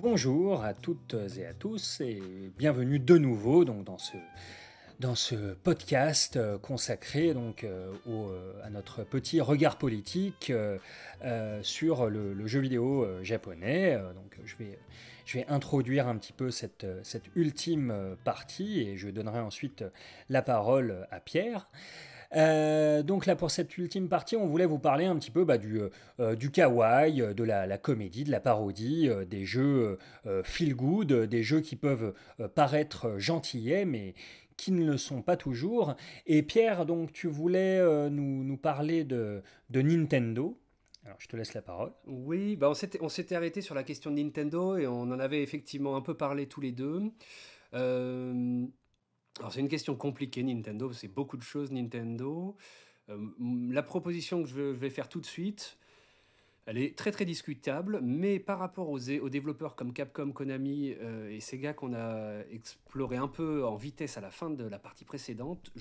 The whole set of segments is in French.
Bonjour à toutes et à tous et bienvenue de nouveau donc dans ce dans ce podcast euh, consacré donc euh, euh, à notre petit regard politique sur le, jeu vidéo japonais. Donc je vais je vais introduire un petit peu cette cette ultime partie et je donnerai ensuite la parole à Pierre. Euh, donc là, pour cette ultime partie, on voulait vous parler un petit peu bah, du, euh, euh, du kawaii, de la, comédie, de la parodie, des jeux feel good, des jeux qui peuvent paraître gentillets, mais qui ne le sont pas toujours. Et Pierre, donc tu voulais nous, nous, parler de, de Nintendo. Alors, je te laisse la parole. Oui, bah on s'était arrêté sur la question de Nintendo et on en avait effectivement un peu parlé tous les deux. Euh, c'est une question compliquée Nintendo, c'est beaucoup de choses Nintendo. Euh, la proposition que je vais faire tout de suite, elle est très très discutable, mais par rapport aux, aux développeurs comme Capcom, Konami euh, et Sega qu'on a exploré un peu en vitesse à la fin de la partie précédente,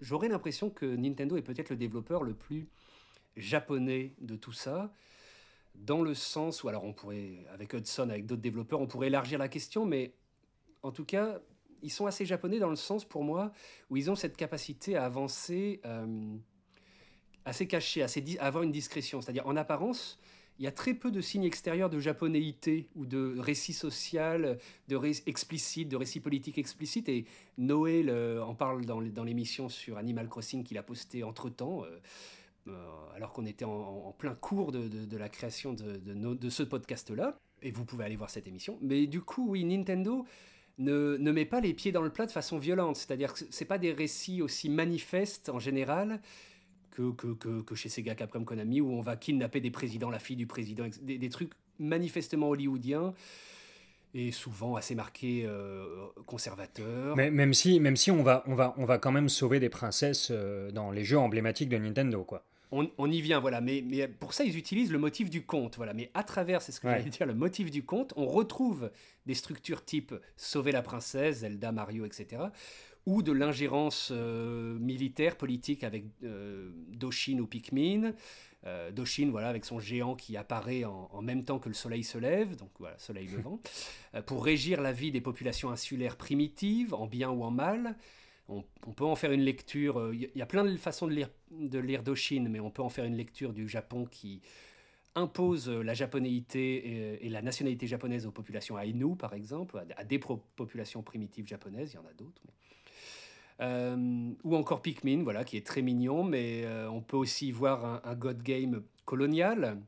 j'aurais l'impression que Nintendo est peut-être le développeur le plus japonais de tout ça dans le sens où, alors on pourrait, avec Hudson, avec d'autres développeurs, on pourrait élargir la question, mais en tout cas, ils sont assez japonais dans le sens, pour moi, où ils ont cette capacité à avancer euh, assez caché, assez à avoir une discrétion. C'est-à-dire, en apparence, il y a très peu de signes extérieurs de japonéité ou de récit social, de récits explicite, de récit politique explicite. Et Noël euh, en parle dans, l'émission sur Animal Crossing qu'il a posté entre-temps. Euh, alors qu'on était en, plein cours de, la création de, de ce podcast-là, et vous pouvez aller voir cette émission. Mais du coup, oui, Nintendo, ne, met pas les pieds dans le plat de façon violente. C'est-à-dire que ce pas des récits aussi manifestes en général que, que, chez Sega Capcom Konami, où on va kidnapper des présidents, la fille du président, des, trucs manifestement hollywoodiens et souvent assez marqués euh, conservateurs. Mais, même si, même si on, va, on, va, on va quand même sauver des princesses euh, dans les jeux emblématiques de Nintendo, quoi on, y vient, voilà. Mais, pour ça, ils utilisent le motif du conte, voilà. Mais à travers, c'est ce que j'allais dire, le motif du conte, on retrouve des structures type Sauver la princesse, Zelda, Mario, etc., ou de l'ingérence euh, militaire, politique avec euh, Doshin ou Pikmin. Euh, Doshin, voilà, avec son géant qui apparaît en, en, même temps que le soleil se lève, donc voilà, soleil levant, euh, pour régir la vie des populations insulaires primitives, en bien ou en mal on, peut en faire une lecture. Il euh, y a plein de façons de lire, de lire Doshin, mais on peut en faire une lecture du Japon qui impose euh, la japonéité et, la nationalité japonaise aux populations Ainu, par exemple, à, des populations primitives japonaises. Il y en a d'autres. Euh, ou encore Pikmin, voilà, qui est très mignon, mais on peut aussi voir un, un God Game colonial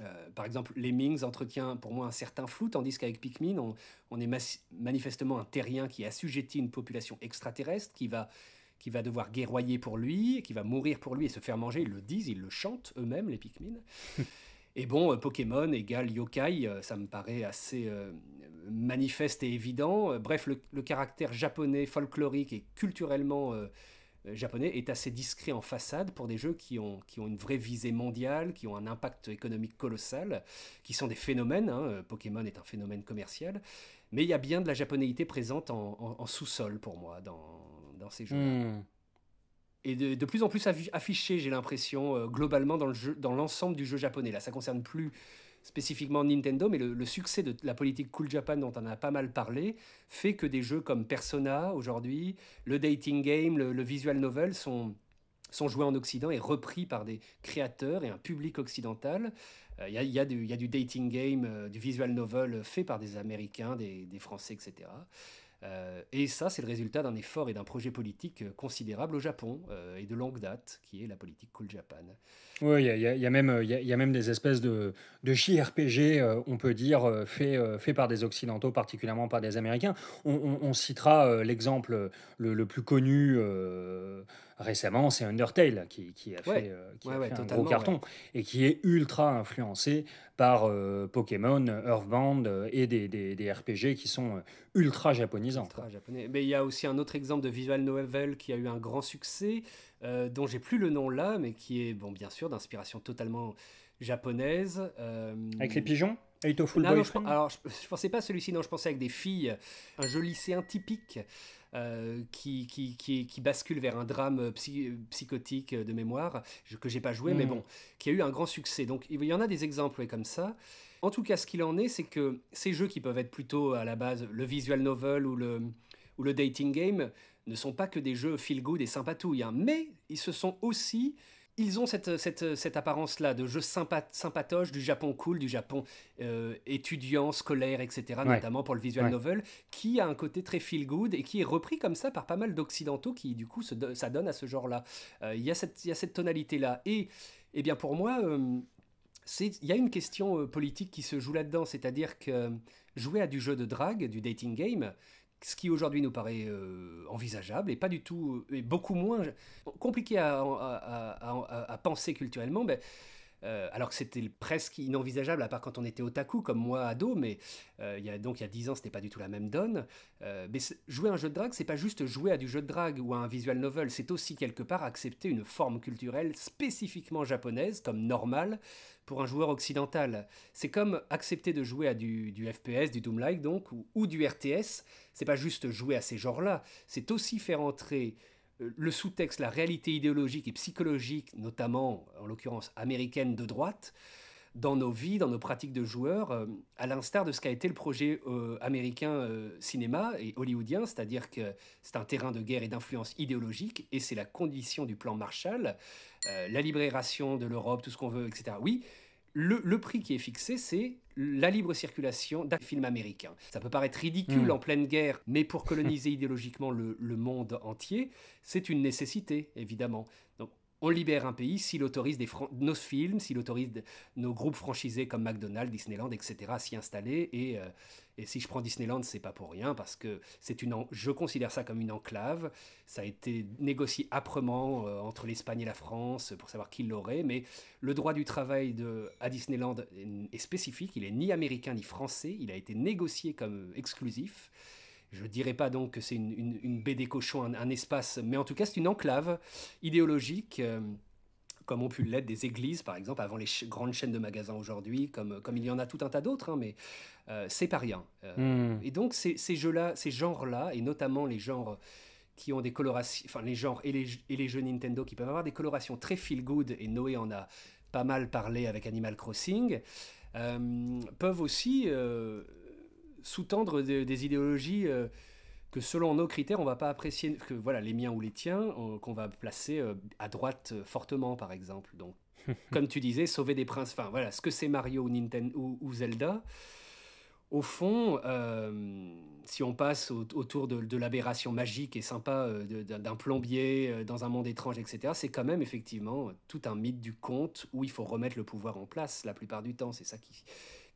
euh, par exemple, Lemmings entretient pour moi un certain flou, tandis qu'avec Pikmin, on, est manifestement un terrien qui a assujettit une population extraterrestre, qui va, qui va devoir guerroyer pour lui, qui va mourir pour lui et se faire manger. Ils le disent, ils le chantent eux-mêmes, les Pikmin. et bon, euh, Pokémon égale yokai, euh, ça me paraît assez manifeste et évident. bref, le, caractère japonais, folklorique et culturellement euh, japonais est assez discret en façade pour des jeux qui ont, qui ont une vraie visée mondiale, qui ont un impact économique colossal, qui sont des phénomènes. Hein, euh, Pokémon est un phénomène commercial, mais il y a bien de la japonéité présente en, sous-sol pour moi dans, ces jeux. Hmm. Et de, plus en plus affiché, j'ai l'impression, euh, globalement dans l'ensemble du jeu japonais. Là, ça concerne plus spécifiquement Nintendo, mais le, succès de la politique Cool Japan dont on a pas mal parlé fait que des jeux comme Persona aujourd'hui, le dating game, le, visual novel sont joués en Occident et repris par des créateurs et un public occidental. Il euh, y, a, du dating game, euh, du visual novel fait par des Américains, des Français, etc. Euh, et ça, c'est le résultat d'un effort et d'un projet politique euh, considérable au Japon euh, et de longue date, qui est la politique Cool Japan. Oui, il y, a même il y, a même des espèces de, de JRPG, on peut dire, fait, fait par des Occidentaux, particulièrement par des Américains. On, citera l'exemple le, plus connu récemment, c'est Undertale qui, a euh, fait, un gros carton et qui est ultra influencé par euh, Pokémon, Earthbound euh, et des, RPG qui sont ultra japonisants. Ultra japonais. Mais il y a aussi un autre exemple de visual novel qui a eu un grand succès, dont dont j'ai plus le nom là, mais qui est bon, bien sûr d'inspiration totalement japonaise. Avec les pigeons non, non, je, alors, je, pensais pas à celui-ci, non, je pensais avec des filles. Un jeu lycéen typique euh, qui, qui, bascule vers un drame euh, euh, psychotique de mémoire, que j'ai pas joué, mais mm. bon, qui a eu un grand succès. Donc il y en a des exemples comme ça. En tout cas, ce qu'il en est, c'est que ces jeux qui peuvent être plutôt à la base le visual novel ou le, ou le dating game ne sont pas que des jeux feel good et sympatouilles, hein. mais ils se sont aussi ils ont cette, cette, apparence-là de jeu sympa, sympatoche, du Japon cool, du Japon euh, étudiant, scolaire, etc., notamment pour le visual novel, qui a un côté très feel-good et qui est repris comme ça par pas mal d'Occidentaux qui, du coup, s'adonnent ça donne à ce genre-là. Euh, il y, a cette tonalité-là. Et, et eh bien, pour moi, euh, il y a une question politique qui se joue là-dedans, c'est-à-dire que jouer à du jeu de drague, du dating game, ce qui aujourd'hui nous paraît euh, envisageable et pas du tout, euh, et beaucoup moins compliqué à, penser culturellement, ben, euh, alors que c'était presque inenvisageable, à part quand on était otaku comme moi ado, mais euh, il donc il y a dix ans, c'était pas du tout la même donne. Euh, mais jouer un jeu de drague, c'est pas juste jouer à du jeu de drague ou à un visual novel, c'est aussi quelque part accepter une forme culturelle spécifiquement japonaise, comme normale, pour un joueur occidental. C'est comme accepter de jouer à du, FPS, du Doom-like donc, ou, du RTS, c'est pas juste jouer à ces genres-là, c'est aussi faire entrer euh, le sous-texte, la réalité idéologique et psychologique, notamment en l'occurrence américaine de droite, dans nos vies, dans nos pratiques de joueurs, euh, à l'instar de ce qu'a été le projet euh, américain cinéma et hollywoodien, c'est-à-dire que c'est un terrain de guerre et d'influence idéologique, et c'est la condition du plan Marshall, la libération de l'Europe, tout ce qu'on veut, etc. Oui, le, prix qui est fixé, c'est la libre circulation d'un film américain. Ça peut paraître ridicule hmm. en pleine guerre, mais pour coloniser idéologiquement le, le monde entier, c'est une nécessité, évidemment. Donc on libère un pays s'il autorise nos films, s'il autorise nos groupes franchisés comme McDonald's, Disneyland, etc. à s'y installer. Euh, et, si je prends Disneyland, c'est pas pour rien parce que c'est une, je considère ça comme une enclave. Ça a été négocié âprement euh, entre l'Espagne et la France pour savoir qui l'aurait, mais le droit du travail de, à Disneyland est, spécifique. Il est ni américain ni français. Il a été négocié comme euh, exclusif. Je dirais pas donc que c'est une, une, une, baie des cochons, un, espace, mais en tout cas c'est une enclave idéologique. Euh, comme ont pu l'être des églises, par exemple, avant les grandes chaînes de magasins aujourd'hui, comme, comme il y en a tout un tas d'autres, hein, mais euh, c'est pas rien. Euh, hmm. Et donc, ces, jeux-là, ces genres-là, et notamment les genres qui ont des colorations, enfin, les genres et les, jeux Nintendo qui peuvent avoir des colorations très feel-good, et Noé en a pas mal parlé avec Animal Crossing, peuvent aussi sous-tendre des idéologies euh, que selon nos critères, on va pas apprécier, que voilà, les miens ou les tiens, qu'on va placer euh, à droite euh, fortement, par exemple. Donc, comme tu disais, sauver des princes. Enfin, voilà, ce que c'est Mario ou, ou, Zelda. Au fond, si on passe autour de, de l'aberration magique et sympa d'un plombier dans un monde étrange, etc., c'est quand même effectivement tout un mythe du conte où il faut remettre le pouvoir en place la plupart du temps. C'est ça qui,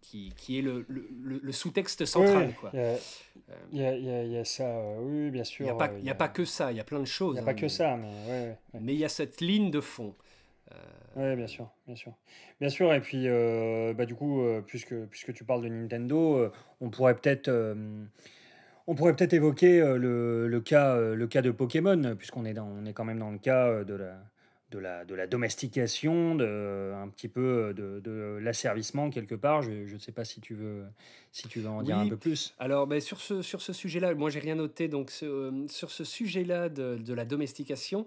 qui, qui est le, le, sous-texte central. Il oui, y, euh, y, y, a ça, euh, oui, bien sûr. Euh, il n'y a, pas, y a, pas que ça, il y a plein de choses. Il n'y a pas hein, que mais, ça, mais il y a cette ligne de fond. Oui, bien sûr, bien sûr. Bien sûr, et puis bah, du coup, puisque, puisque tu parles de Nintendo, on pourrait peut-être on pourrait peut-être évoquer le, le, cas, le cas de Pokémon, puisqu'on est, dans, on est quand même dans le cas de la, de la, de la domestication, de, euh, un petit peu euh, de, l'asservissement quelque part. Je ne sais pas si tu veux, si tu veux en dire un peu plus. Alors, ben, sur ce, sur ce sujet-là, moi, j'ai rien noté. Donc, euh, sur ce sujet-là de, la domestication,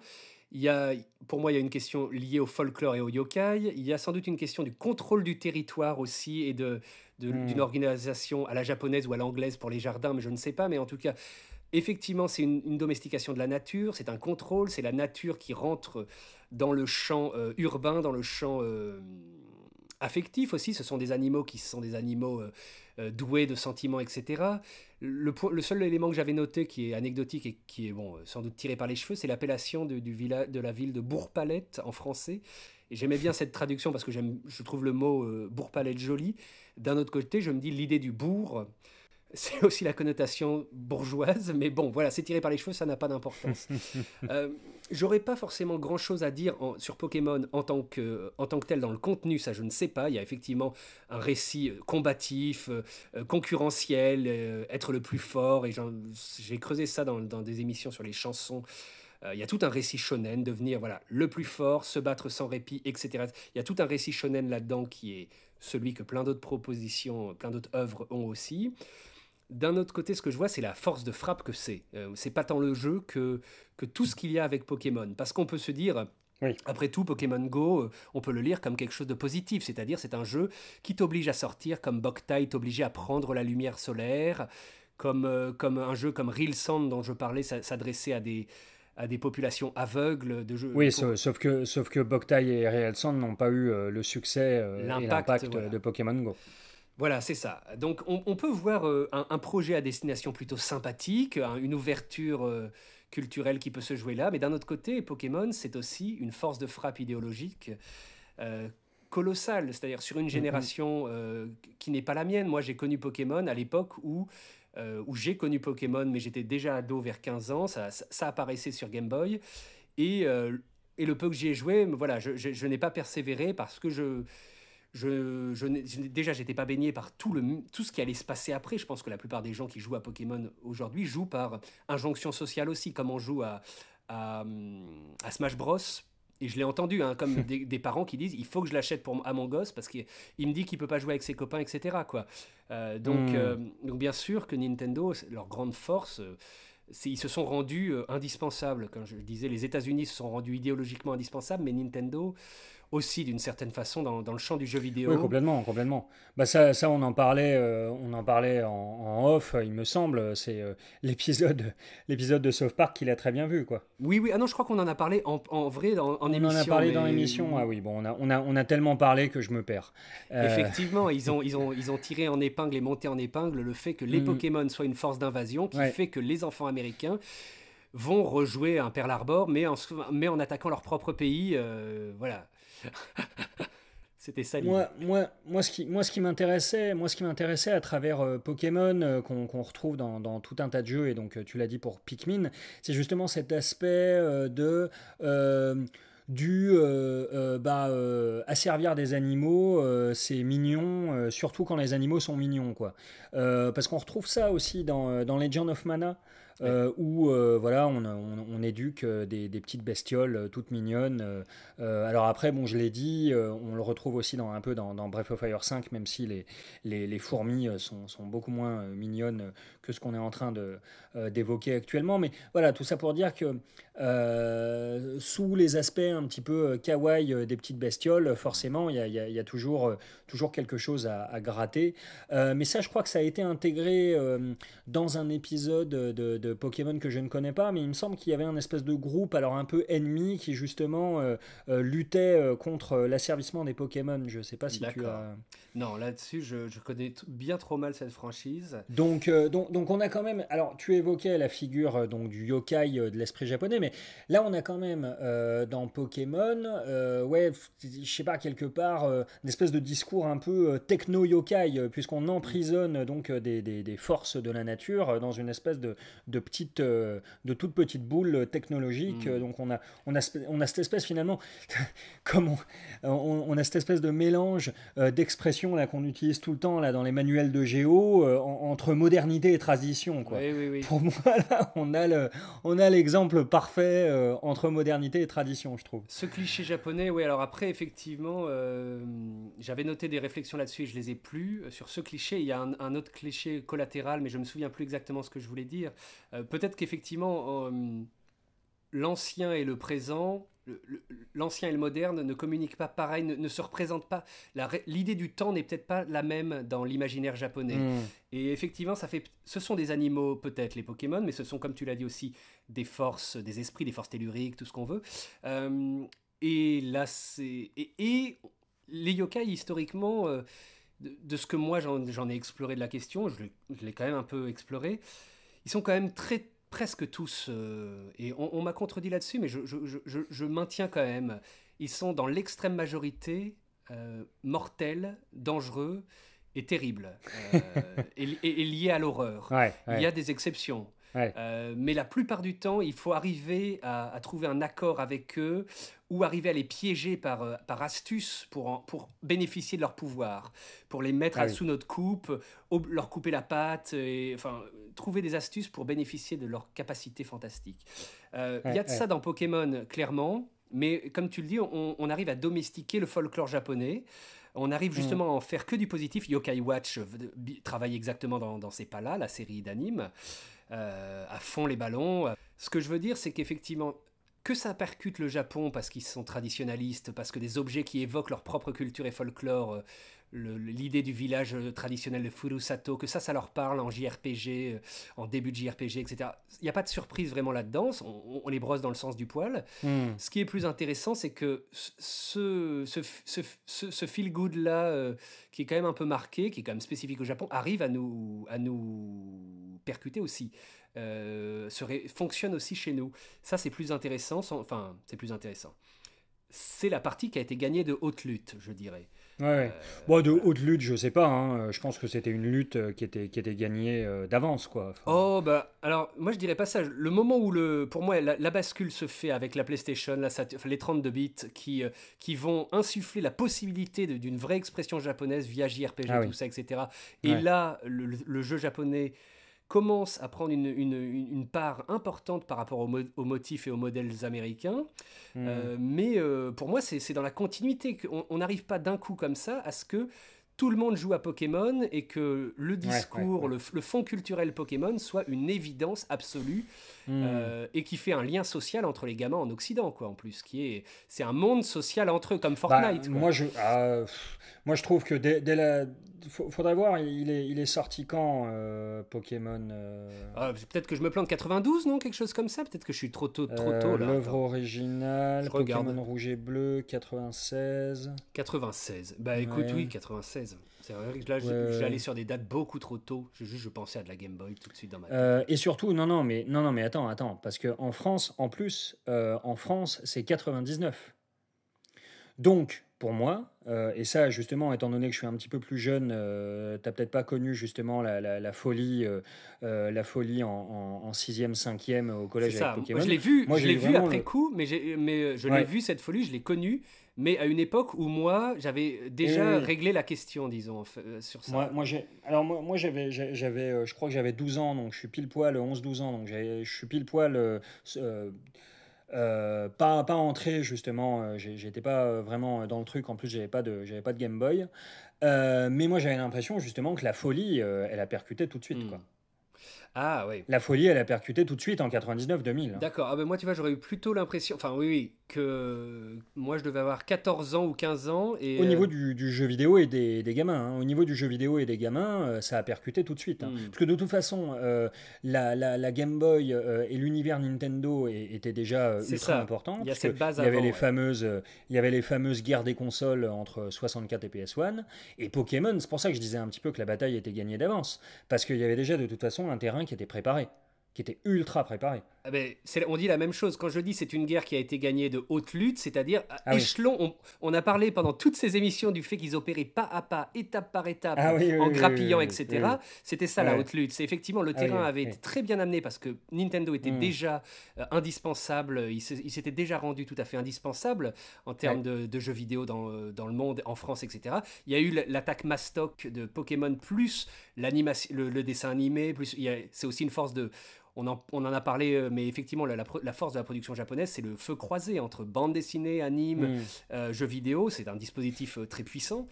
il y a, pour moi, il y a une question liée au folklore et au yokai. Il y a sans doute une question du contrôle du territoire aussi et de, hmm. d'une organisation à la japonaise ou à l'anglaise pour les jardins, mais je ne sais pas. Mais en tout cas, Effectivement, c'est une, domestication de la nature, c'est un contrôle, c'est la nature qui rentre dans le champ euh, urbain, dans le champ euh, affectif aussi. Ce sont des animaux qui sont des animaux euh, doués de sentiments, etc. Le, seul élément que j'avais noté qui est anecdotique et qui est bon, sans doute tiré par les cheveux, c'est l'appellation de, la ville de bourg en français. j'aimais bien cette traduction parce que je trouve le mot bourg joli. D'un autre côté, je me dis l'idée du bourg c'est aussi la connotation bourgeoise, mais bon, voilà, c'est tiré par les cheveux, ça n'a pas d'importance. Euh, j'aurais pas forcément grand chose à dire sur Pokémon en tant, que, en tant que tel dans le contenu, ça je ne sais pas. Il y a effectivement un récit euh, combatif, euh, concurrentiel, être le plus fort, et j'ai creusé ça dans, des émissions sur les chansons. Il y a tout un récit shonen, devenir voilà, le plus fort, se battre sans répit, etc. Il y a tout un récit shonen là-dedans qui est celui que plein d'autres propositions, plein d'autres œuvres ont aussi d'un autre côté, ce que je vois, c'est la force de frappe que c'est. Euh, c'est pas tant le jeu que, que tout ce qu'il y a avec Pokémon. Parce qu'on peut se dire, Après tout, Pokémon Go, euh, on peut le lire comme quelque chose de positif, c'est-à-dire c'est un jeu qui t'oblige à sortir comme Boktai t'oblige à prendre la lumière solaire, comme, euh, comme un jeu comme Real Sand dont je parlais s'adressait à des, à des populations aveugles de jeux. Oui, sauf, que, sauf que Boktai et Real Sand n'ont pas eu le succès l'impact, et l'impact de Pokémon Go. Voilà, c'est ça. Donc on, peut voir euh, un, projet à destination plutôt sympathique, hein, une ouverture euh, culturelle qui peut se jouer là, mais d'un autre côté, Pokémon, c'est aussi une force de frappe idéologique. Euh, colossale, c'est-à-dire sur une mm-hmm. génération qui n'est pas la mienne. Moi, j'ai connu Pokémon à l'époque où, où j'ai connu Pokémon, mais j'étais déjà ado vers 15 ans, ça, apparaissait sur Game Boy. Et et le peu que j'y ai joué, voilà, je n'ai pas persévéré parce que je, je, je, déjà, j'étais pas baigné par tout, le, tout ce qui allait se passer après. Je pense que la plupart des gens qui jouent à Pokémon aujourd'hui jouent par injonction sociale aussi, comme on joue à, à, Smash Bros. Et je l'ai entendu, hein, comme des, parents qui disent il faut que je l'achète pour à mon gosse parce qu'il me dit qu'il peut pas jouer avec ses copains, etc. Quoi. Euh, donc, hmm. euh, donc bien sûr que Nintendo, leur grande force, euh, ils se sont rendus indispensables. Comme je disais, les États-Unis se sont rendus idéologiquement indispensables, mais Nintendo, aussi d'une certaine façon dans, dans, le champ du jeu vidéo. Oui, complètement, complètement. Bah ça, ça on en parlait, euh, on en parlait en, off, il me semble. C'est euh, l'épisode, l'épisode de South Park qu'il a très bien vu, quoi. Oui, oui. Ah non, je crois qu'on en a parlé en, vrai en, émission. On en a parlé dans l'émission. Ah oui, bon, on a, on a, on a tellement parlé que je me perds. Euh, Effectivement, ils ont, ils ont, ils ont tiré en épingle et monté en épingle le fait que les mm. Pokémon soient une force d'invasion qui fait que les enfants américains vont rejouer un Pearl Harbor, mais en, mais en attaquant leur propre pays. voilà. C'était ça moi, moi, moi, ce qui, moi, ce qui m'intéressait, moi, ce qui m'intéressait à travers euh, Pokémon euh, qu'on retrouve dans, tout un tas de jeux et donc euh, tu l'as dit pour Pikmin, c'est justement cet aspect de du bah, asservir des animaux, c'est mignon, surtout quand les animaux sont mignons. quoi. parce qu'on retrouve ça aussi dans, dans Legend of Mana. Ou euh, où euh, voilà, on, éduque euh, des, petites bestioles toutes mignonnes. alors après, bon, je l'ai dit, on le retrouve aussi dans, un peu dans, Breath of Fire 5, même si les, les, fourmis sont, beaucoup moins mignonnes que ce qu'on est en train d'évoquer actuellement. Mais voilà, tout ça pour dire que sous les aspects un petit peu kawaii des petites bestioles, forcément, il y a, toujours, toujours quelque chose à, gratter. mais ça, je crois que ça a été intégré dans un épisode de Pokémon que je ne connais pas, mais il me semble qu'il y avait un espèce de groupe, alors un peu ennemi, qui justement euh, euh, luttait euh, contre l'asservissement des Pokémon. Je ne sais pas si tu as. Non, là-dessus, je, je, connais bien trop mal cette franchise. Donc, donc, donc, on a quand même. Alors, tu évoquais la figure donc, du yokai de l'esprit japonais, mais là, on a quand même dans Pokémon, ouais, je sais pas, quelque part, une espèce de discours un peu techno-yokai, puisqu'on emprisonne donc des, des, forces de la nature dans une espèce de, de petites, euh, de toutes petites boules euh, technologiques. Mm. Euh, donc on a, on a, on a cette espèce finalement, comme on, a cette espèce de mélange d'expressions là qu'on utilise tout le temps là dans les manuels de géo entre modernité et tradition. Pour moi là, on a l'exemple parfait entre modernité et tradition, je trouve. Ce cliché japonais, oui. Alors après, effectivement, j'avais noté des réflexions là-dessus et je les ai plus. Sur ce cliché, il y a un, un autre cliché collatéral, mais je me souviens plus exactement ce que je voulais dire. Euh, peut-être qu'effectivement, euh, l'ancien et le présent l'ancien et le moderne ne communiquent pas pareil, ne, se représentent pas. L'idée du temps n'est peut-être pas la même dans l'imaginaire japonais. Hmm. Et effectivement, ça fait, ce sont des animaux peut-être les Pokémon, mais ce sont, comme tu l'as dit aussi, des forces, des esprits, des forces telluriques, tout ce qu'on veut. Euh, et là, c'est... Et, les yokai, historiquement, de, ce que moi j'en ai exploré de la question, je l'ai quand même un peu exploré, ils sont quand même très presque tous, euh, et on, m'a contredit là-dessus, mais je, maintiens quand même, ils sont dans l'extrême majorité euh, mortels, dangereux et terribles, euh, et, liés à l'horreur. Il y a des exceptions. Euh, mais la plupart du temps, il faut arriver à, trouver un accord avec eux ou arriver à les piéger par, euh, par astuce pour, pour bénéficier de leur pouvoir, pour les mettre sous notre coupe, leur couper la patte, et, enfin, trouver des astuces pour bénéficier de leur capacité fantastique. Euh, il y a de ça dans Pokémon, clairement. Mais comme tu le dis, on, arrive à domestiquer le folklore japonais. On arrive justement à en faire que du positif. Yokai Watch euh, travaille exactement dans, ces pas-là, la série d'anime, euh, à fond les ballons. Ce que je veux dire, c'est qu'effectivement, que ça percute le Japon parce qu'ils sont traditionnalistes, parce que des objets qui évoquent leur propre culture et folklore, euh, l'idée du village euh, traditionnel de Furusato, que ça, ça leur parle en JRPG, euh, en début de JRPG, etc. Il n'y a pas de surprise vraiment là-dedans, on, les brosse dans le sens du poil. Hmm. Ce qui est plus intéressant, c'est que ce, ce, ce, feel-good-là, qui est quand même un peu marqué, qui est quand même spécifique au Japon, arrive à nous, à nous percuter aussi. Euh, serait, fonctionne aussi chez nous. Ça, c'est plus intéressant. enfin, c'est plus intéressant c'est la partie qui a été gagnée de haute lutte, je dirais. Ouais, euh, bon, de haute lutte, je sais pas. Hein. Je pense que c'était une lutte euh, qui était, qui était gagnée d'avance, quoi. Oh bah alors, moi je dirais pas ça. Le moment où le, pour moi, la, bascule se fait avec la PlayStation, les 32 bits qui, qui vont insuffler la possibilité d'une vraie expression japonaise via JRPG, ah tout ça, etc. Et là, le, jeu japonais commence à prendre une, une, une part importante par rapport aux, motifs et aux modèles américains. Hmm. Euh, mais euh, pour moi, c'est dans la continuité qu'on n'arrive pas d'un coup comme ça à ce que tout le monde joue à Pokémon et que le discours, Le, fond culturel Pokémon soit une évidence absolue hmm. euh, et qui fait un lien social entre les gamins en Occident, quoi, en plus, qui est c'est un monde social entre eux comme bah, Fortnite. Moi, je, ah, moi, je trouve que dès, dès, la, faudrait voir, il est, il est sorti quand euh, Pokémon euh ah, Peut-être que je me plante 92, non Quelque chose comme ça Peut-être que je suis trop tôt, trop tôt euh, là. L'œuvre originale, Pokémon Rouge et Bleu, 96. 96. Bah écoute, oui, 96. C'est vrai que là, j'allais sur des dates beaucoup trop tôt. Je, juste, je pensais à de la Game Boy tout de suite dans ma tête. et surtout, non, non, mais, non, non, mais attends, attends. Parce qu'en France, en plus, en France, c'est 99. Donc, pour moi, euh, et ça, justement, étant donné que je suis un petit peu plus jeune, euh, tu n'as peut-être pas connu justement la, folie, euh, la folie en 6e, 5e au collège avec Pokémon. Moi, je l'ai vu, je l'ai vu après coup, mais, mais je l'ai vu cette folie, je l'ai connue, mais à une époque où moi, j'avais déjà réglé la question, disons, sur ça. Moi, alors moi, moi j'avais, j'avais, je crois que j'avais 12 ans, donc je suis pile poil 11-12 ans, donc je suis pile poil euh, pas, pas entré justement, euh, j'étais pas euh, vraiment dans le truc, en plus j'avais pas, de, j'avais pas de Game Boy. mais moi j'avais l'impression justement que la folie, elle a percuté tout de suite. Quoi. Hmm. Ah oui. La folie, elle a percuté tout de suite en 99-2000. D'accord. Ah ben moi, tu vois, j'aurais eu plutôt l'impression. Enfin, oui, oui que moi je devais avoir 14 ans ou 15 ans. Et... Au niveau du, jeu vidéo et des, gamins, au niveau du jeu vidéo et des gamins, ça a percuté tout de suite. Hein. Hmm. Parce que de toute façon, euh, la, Game Boy euh, et l'univers Nintendo étaient déjà euh, ultra importants. Il y avait les fameuses, il y avait les fameuses guerres des consoles entre 64 et PS1. Et Pokémon, c'est pour ça que je disais un petit peu que la bataille était gagnée d'avance. Parce qu'il y avait déjà de toute façon un terrain qui était préparé, qui était ultra préparé. Ah ben, on dit la même chose. Quand je dis c'est une guerre qui a été gagnée de haute lutte, c'est-à-dire à ah échelon. On, a parlé pendant toutes ces émissions du fait qu'ils opéraient pas à pas, étape par étape, ah en grappillant, etc. C'était ça la haute lutte. C'est effectivement le terrain avait été très bien amené parce que Nintendo était mmh. déjà euh, indispensable. Il s'était déjà rendu tout à fait indispensable en termes de, jeux vidéo euh, dans, le monde, en France, etc. Il y a eu l'attaque Mastoc de Pokémon plus l'animation, le, dessin animé. Plus c'est aussi une force de on en, a parlé, euh, mais effectivement, la, force de la production japonaise, c'est le feu croisé entre bande dessinée, anime, hmm. euh, jeux vidéo. C'est un dispositif euh, très puissant.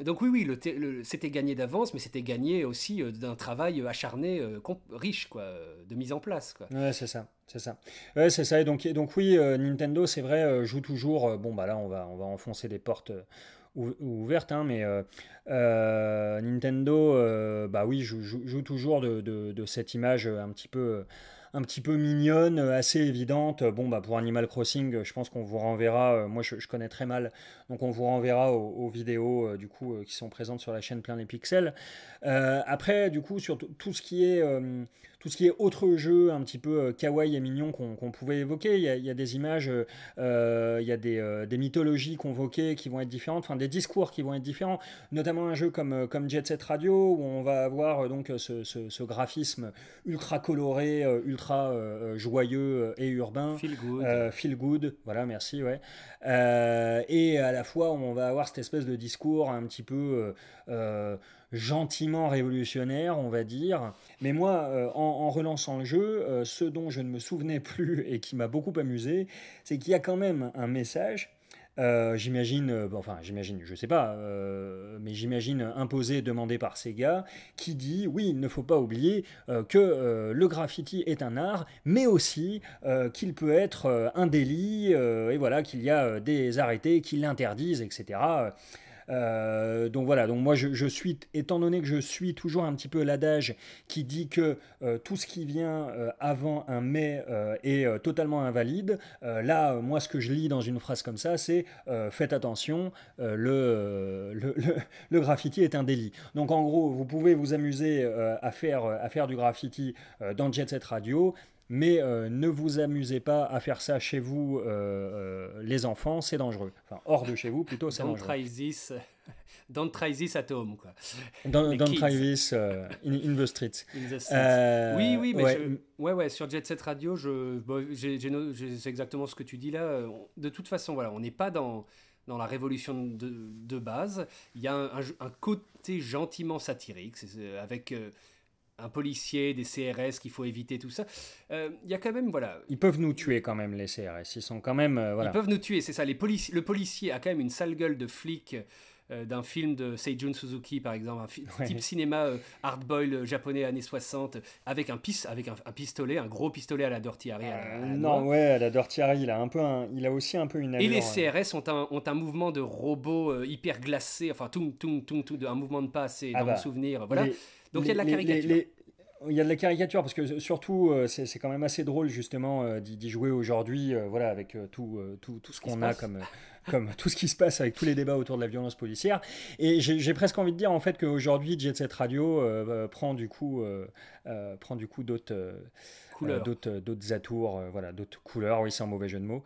Donc oui, oui, c'était gagné d'avance, mais c'était gagné aussi d'un travail acharné, riche, quoi, de mise en place. Quoi. c'est ça. C'est ça. Ouais, c'est ça. Et donc, donc oui, Nintendo, c'est vrai, joue toujours. bon, bah là, on va, on va enfoncer des portes ouverte, hein, mais euh, euh, Nintendo, euh, bah oui, joue, joue, toujours de, cette image un petit peu un petit peu mignonne, assez évidente. Bon, bah, pour Animal Crossing, je pense qu'on vous renverra. moi, je, connais très mal, donc on vous renverra aux, vidéos du coup qui sont présentes sur la chaîne Plein des Pixels. après, du coup, sur tout ce qui est tout ce qui est autre jeu un petit peu euh, kawaii et mignon qu'on pouvait évoquer. Il y a, des images, il y a euh, euh, des, mythologies convoquées qui vont être différentes, enfin des discours qui vont être différents, notamment un jeu comme, comme Jet Set Radio où on va avoir donc ce, ce graphisme ultra coloré, ultra joyeux et urbain. Feel good. feel good, voilà, merci, ouais. et à la fois, on va avoir cette espèce de discours un petit peu gentiment révolutionnaire, on va dire. Mais moi, euh, en, relançant le jeu, euh, ce dont je ne me souvenais plus et qui m'a beaucoup amusé, c'est qu'il y a quand même un message. Euh, j'imagine, enfin j'imagine, je sais pas, mais j'imagine imposé, demandé par Sega, qui dit oui, il ne faut pas oublier que le graffiti est un art, mais aussi qu'il peut être un délit, et voilà qu'il y a des arrêtés qui l'interdisent, etc. Euh, donc voilà, donc moi je, suis, étant donné que je suis toujours un petit peu l'adage qui dit que euh, tout ce qui vient euh, avant un mai est totalement invalide, là moi ce que je lis dans une phrase comme ça c'est faites attention, le le, le, graffiti est un délit. Donc en gros vous pouvez vous amuser à, faire, à faire du graffiti dans Jet Set Radio, mais euh, ne vous amusez pas à faire ça chez vous, euh, euh, les enfants, c'est dangereux. Enfin, hors de chez vous, plutôt, c'est dangereux. Try this. Don't try this at home, quoi. Don't, try this in, the street. oui, oui, mais ouais. ouais, sur Jet Set Radio, je, c'est exactement ce que tu dis là. De toute façon, voilà, on n'est pas dans dans la révolution de, de, base. Il y a un, côté gentiment satirique, avec un policier, des CRS qu'il faut éviter, tout ça. Euh, il y a quand même, voilà. Ils peuvent nous tuer quand même, les CRS. Ils sont quand même. Euh, voilà. Ils peuvent nous tuer, c'est ça. Les le policier a quand même une sale gueule de flic euh, d'un film de Seijun Suzuki, par exemple, un type cinéma euh, hard-boil euh, japonais années 60, avec, un, avec un, pistolet, un gros pistolet à la Dortiari. non, ouais, à la Dortiari, il a, un peu il a aussi un peu une allure, Et les CRS ont, un, mouvement de robot hyper glacé, enfin, tung, tung, tung, un mouvement de pas assez ah dans le bah. souvenir. Voilà. Donc il y a de la caricature. il y a de la caricature parce que surtout c'est quand même assez drôle justement d'y jouer aujourd'hui voilà avec tout, tout, tout ce qu'on a comme comme tout ce qui se passe avec tous les débats autour de la violence policière. Et j'ai presque envie de dire en fait qu'aujourd'hui, Jet Set Radio euh, euh, prend du coup, euh, prend du coup d'autres couleurs, d'autres atours, voilà, d'autres couleurs. Oui, c'est un mauvais jeu de mots.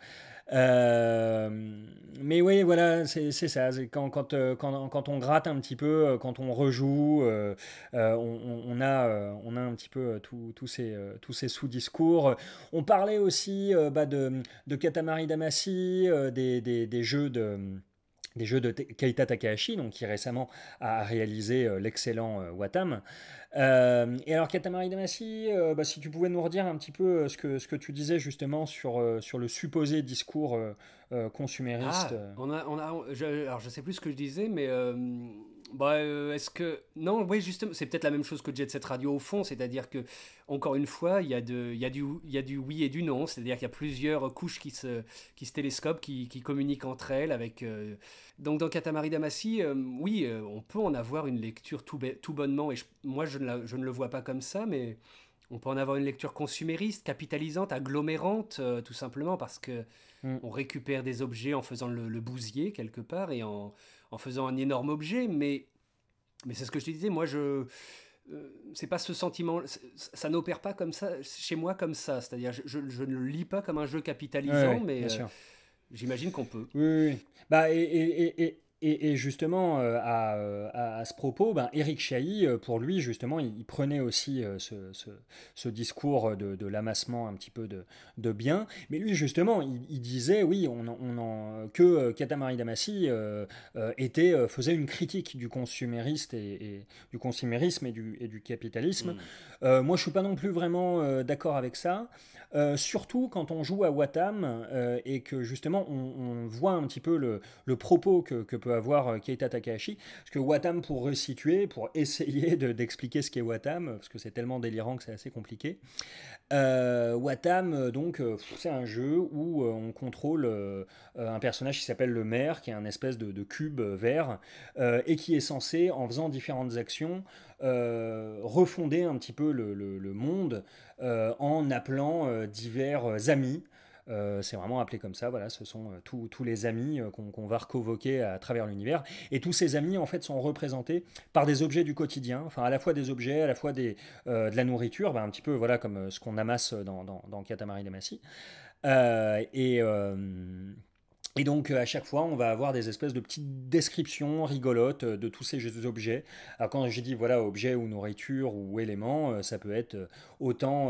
mais oui, voilà, c'est ça. Quand, quand, quand, quand, on gratte un petit peu, quand on rejoue, on, a, on a un petit peu tous ces, tous ces sous-discours. On parlait aussi bah, de, de Katamari Damacy, des, des, des de des jeux de Keita Takahashi, donc qui récemment a réalisé euh, l'excellent euh, Watam. Euh, et alors Katamari Damacy, bah, si tu pouvais nous redire un petit peu ce que, ce que tu disais justement sur, sur le supposé discours consumériste. Ah, on a, je, alors je sais plus ce que je disais, mais bah, euh, est-ce que non, oui, justement, c'est peut-être la même chose que Jet Set Radio au fond, c'est-à-dire que encore une fois, il y a y du, il y a du oui et du non, c'est-à-dire qu'il y a plusieurs couches qui se, qui se télescopent, qui, qui communiquent entre elles. Avec euh, donc dans Katamari Damacy, euh, oui, on peut en avoir une lecture tout, tout bonnement, et moi je ne, je ne le vois pas comme ça, mais on peut en avoir une lecture consumériste, capitalisante, agglomérante, tout simplement parce que mm. on récupère des objets en faisant le, bousier quelque part et en, en faisant un énorme objet, mais, mais c'est ce que je te disais, moi je... Euh, c'est pas ce sentiment, ça n'opère pas comme ça chez moi comme ça. C'est-à-dire, je, je, ne le lis pas comme un jeu capitalisant, mais euh, j'imagine qu'on peut. Bah, et, et, et, justement, euh, euh, à, ce propos, ben, Eric Chahi, euh, pour lui, justement, il, prenait aussi ce, discours de, l'amassement un petit peu de, biens. Mais lui, justement, il, disait, oui, on, en, que Katamari Damacy était, faisait une critique du consumériste et, du consumérisme et du, et du capitalisme. Hmm. moi, je suis pas non plus vraiment d'accord avec ça. surtout quand on joue à Watam et que, justement, on, voit un petit peu le, propos que peut peut avoir euh, Keita Takahashi. Parce que Watam, pour resituer, pour essayer d'expliquer ce qu'est Watam, parce que c'est tellement délirant que c'est assez compliqué. Euh, Watam, euh, donc, euh, c'est un jeu où on contrôle un personnage qui s'appelle le maire, qui est un espèce de, cube vert, et qui est censé, en faisant différentes actions, refonder un petit peu le, le monde en appelant divers amis. Euh, c'est vraiment appelé comme ça. Voilà, ce sont euh, tous, les amis euh, qu'on va reconvoquer à travers l'univers. Et tous ces amis, en fait, sont représentés par des objets du quotidien. Enfin, à la fois des objets, à la fois de la nourriture, ben, un petit peu voilà, comme ce qu'on amasse dans, dans, dans Katamari Damacy. et. donc à chaque fois, on va avoir des espèces de petites descriptions rigolotes de tous ces objets. Alors quand j'ai dit voilà objet ou nourriture ou élément, ça peut être autant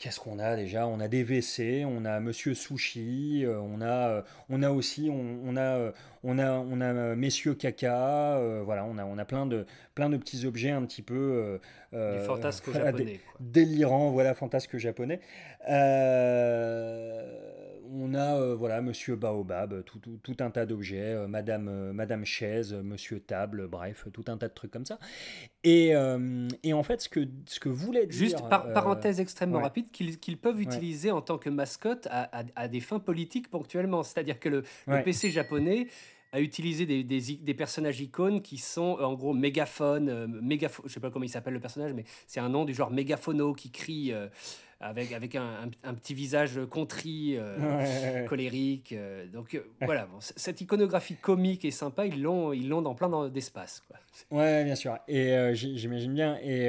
qu'est-ce qu'on a déjà On a des WC, on a Monsieur Sushi, on a, on a aussi, on, a, on a, on a Messieurs Caca, euh, voilà, on a, on a plein de, plein de petits objets un petit peu euh, euh japonais, voilà, fantasque japonais. Euh, on a euh, voilà Monsieur Baobab, tout, un tas d'objets, euh, Madame euh, Madame chaise, Monsieur table, bref, tout un tas de trucs comme ça. Et, et en fait, ce que ce que voulait dire juste par parenthèse extrêmement rapide qu'ils peuvent utiliser en tant que mascotte à, des fins politiques ponctuellement, c'est-à-dire que le, PC japonais a utilisé des, personnages icônes qui sont en gros mégaphones, euh, je sais pas comment il s'appelle le personnage, mais c'est un nom du genre mégaphono qui crie avec, avec un, un, petit visage contrit, euh, colérique. Euh, donc euh, voilà, cette iconographie comique et sympa, ils l'ont, ils l'ont dans plein d'espace. Ouais, bien sûr. Et j'imagine bien. Et,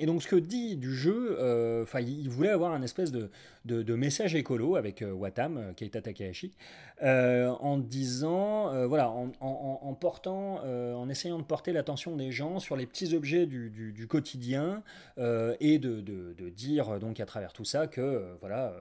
et, donc ce que dit du jeu, enfin, il voulait avoir un espèce de de, messages écolos avec euh, Watam, euh, Keita Takahashi, euh, en disant, voilà, en, portant, en essayant de porter l'attention des gens sur les petits objets du, du, quotidien et de, de, de, dire donc à travers tout ça que voilà,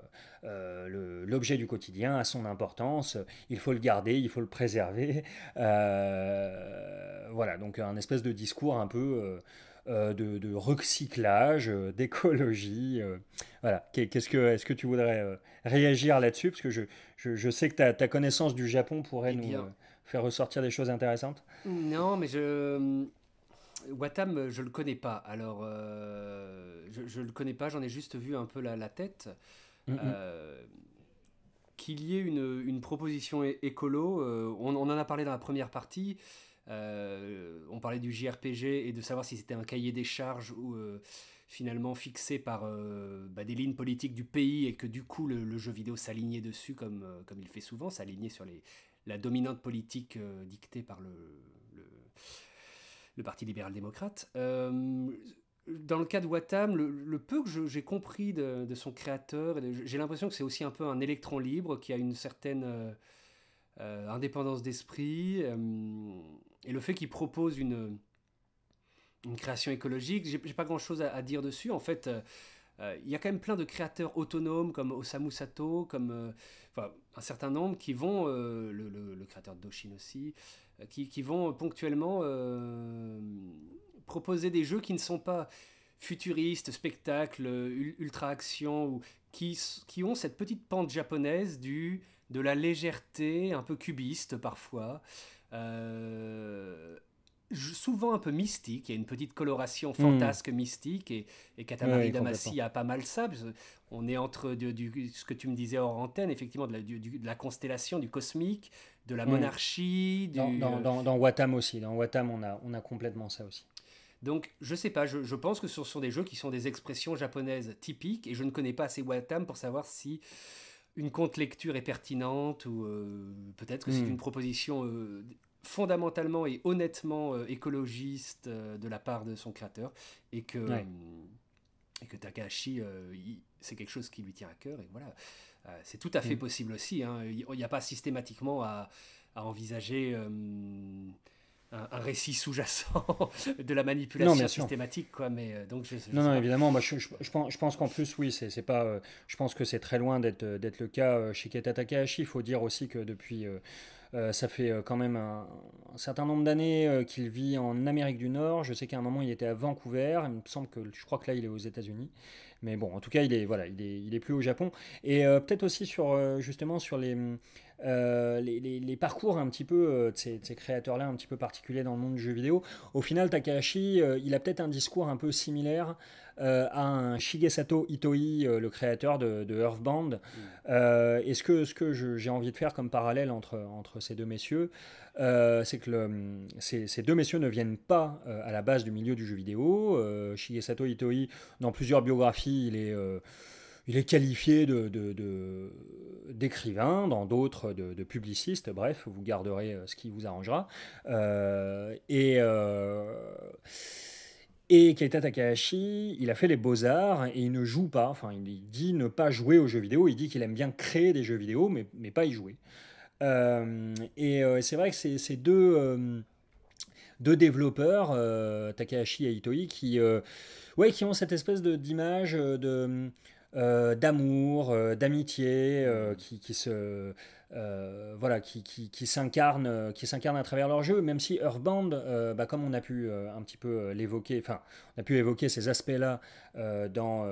l'objet du quotidien a son importance, il faut le garder, il faut le préserver. voilà, donc un espèce de discours un peu euh, de, recyclage, euh, d'écologie. Euh, voilà. Qu'est-ce que, est-ce que tu voudrais réagir là-dessus Parce que je, sais que ta, connaissance du Japon pourrait eh nous faire ressortir des choses intéressantes. Non, mais je. Watam, je le connais pas. Alors, je, ne le connais pas, j'en ai juste vu un peu la, la tête. qu'il y ait une, proposition écolo, on, en a parlé dans la première partie. Euh, on parlait du JRPG et de savoir si c'était un cahier des charges ou euh, finalement fixé par euh, bah, des lignes politiques du pays et que du coup le, jeu vidéo s'alignait dessus comme, comme il fait souvent, s'alignait sur les, la dominante politique dictée par le, le, Parti libéral-démocrate. dans le cas de Watam, le, peu que j'ai compris de, de, son créateur, j'ai l'impression que c'est aussi un peu un électron libre qui a une certaine indépendance d'esprit et le fait qu'il propose une, une création écologique, j'ai pas grand chose à, dire dessus. En fait, euh, euh, il y a quand même plein de créateurs autonomes comme Osamu Sato, comme euh, enfin, un certain nombre qui vont, le, le, créateur de Doshin aussi, qui, qui, vont ponctuellement proposer des jeux qui ne sont pas futuristes, spectacles, ultra action, ou qui, qui ont cette petite pente japonaise du, de la légèreté, un peu cubiste parfois, euh, souvent un peu mystique, il y a une petite coloration hmm. fantasque mystique, et, Katamari Damacy a pas mal ça. On est entre du, ce que tu me disais hors antenne, effectivement, de la, de la constellation, du cosmique, de la hmm. monarchie. Dans, dans, Watam aussi, dans Watam on a, on a complètement ça aussi. Donc, je sais pas, je, je, pense que ce sont des jeux qui sont des expressions japonaises typiques, et je ne connais pas assez Watam pour savoir si une contre-lecture est pertinente ou euh, peut-être que c'est hmm. une proposition euh, fondamentalement et honnêtement euh, écologiste de la part de son créateur et que, et que Takahashi, c'est quelque chose qui lui tient à cœur et voilà, c'est tout à fait hmm. possible aussi. Hein. Il n'y a pas systématiquement à, à envisager un, récit sous-jacent de la manipulation systématique quoi mais euh, donc non, non évidemment je, je, pense, qu'en plus oui c'est pas euh, je pense que c'est très loin d'être euh, d'être le cas chez Keta Takahashi il faut dire aussi que depuis ça fait quand même un, certain nombre d'années qu'il vit en Amérique du Nord. Je sais qu'à un moment il était à Vancouver. Il me semble que je crois que là il est aux États-Unis. Mais bon, en tout cas il est voilà, il il est plus au Japon. Et peut-être aussi sur justement sur les euh, les, parcours un petit peu euh, de ces, créateurs-là, un petit peu particuliers dans le monde du jeu vidéo. Au final, Takahashi, euh, il a peut-être un discours un peu similaire à un Shigesato Itoi, le créateur de, de Earthbound. Mm. et ce que, ce que j'ai envie de faire comme parallèle entre, ces deux messieurs, c'est que ces, ces, deux messieurs ne viennent pas à la base du milieu du jeu vidéo. Shigesato Itoi, dans plusieurs biographies, il est il est qualifié de, d'écrivain, dans d'autres de, publiciste, bref, vous garderez euh, ce qui vous arrangera. Euh, et. Euh, et Keita Takahashi, il a fait les beaux-arts et il ne joue pas, enfin il dit ne pas jouer aux jeux vidéo, il dit qu'il aime bien créer des jeux vidéo mais, mais pas y jouer. et c'est vrai que ces deux, deux développeurs, Takahashi et Itoi, qui, ouais, qui ont cette espèce de, d'image de euh, d'amour, euh, d'amitié, euh, mmh. qui, qui, se voilà, qui, qui s'incarnent, à travers leur jeu. Même si Earthbound, bah, comme on a pu un petit peu l'évoquer, enfin, on a pu évoquer ces aspects-là dans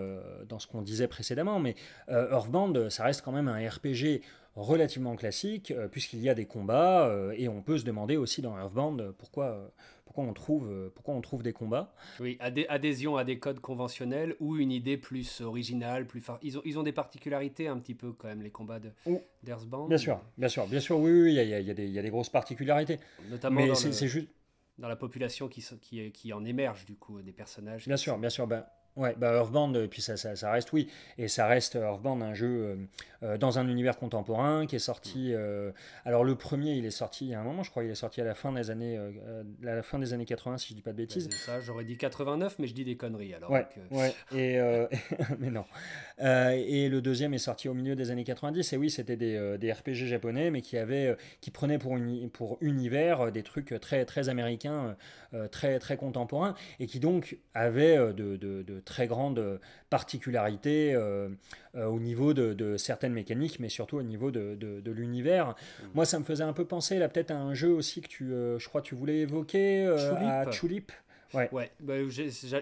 dans ce qu'on disait précédemment, mais Earthbound, ça reste quand même un RPG relativement classique puisqu'il y a des combats et on peut se demander aussi dans Earthbound pourquoi pourquoi on trouve, euh, pourquoi on trouve des combats. Oui, adhésion à des codes conventionnels ou une idée plus originale, plus ils, ont, ils ont des particularités un petit peu quand même, les combats de oh, Bien sûr, bien sûr, bien sûr, oui, il y, a, y, a, y, a, des grosses particularités. Notamment juste dans la population qui, qui, qui, en émerge, du coup, des personnages. Bien sûr, bien sûr. Ben, Ouais, bah Earthbound, et euh, puis ça, ça, reste, oui, et ça reste euh, Earthbound, un jeu euh, dans un univers contemporain qui est sorti. Mm. alors le premier, il est sorti il y a un moment, je crois, il est sorti à la fin des années, à la fin des années 80, si je dis pas de bah, bêtises. ça, j'aurais dit 89, mais je dis des conneries alors. Ouais, ouais et mais non. et le deuxième est sorti au milieu des années 90, et oui, c'était des, des, RPG japonais, mais qui avaient, qui prenaient pour, une pour univers des trucs très, très américains, très, très contemporains, et qui donc avaient de, de, de très grande particularité euh, euh, au niveau de, certaines mécaniques, mais surtout au niveau de, l'univers. Mm. Moi, ça me faisait un peu penser là peut-être à un jeu aussi que tu, euh, je crois, que tu voulais évoquer à Tulip. Ouais. ouais. Bah,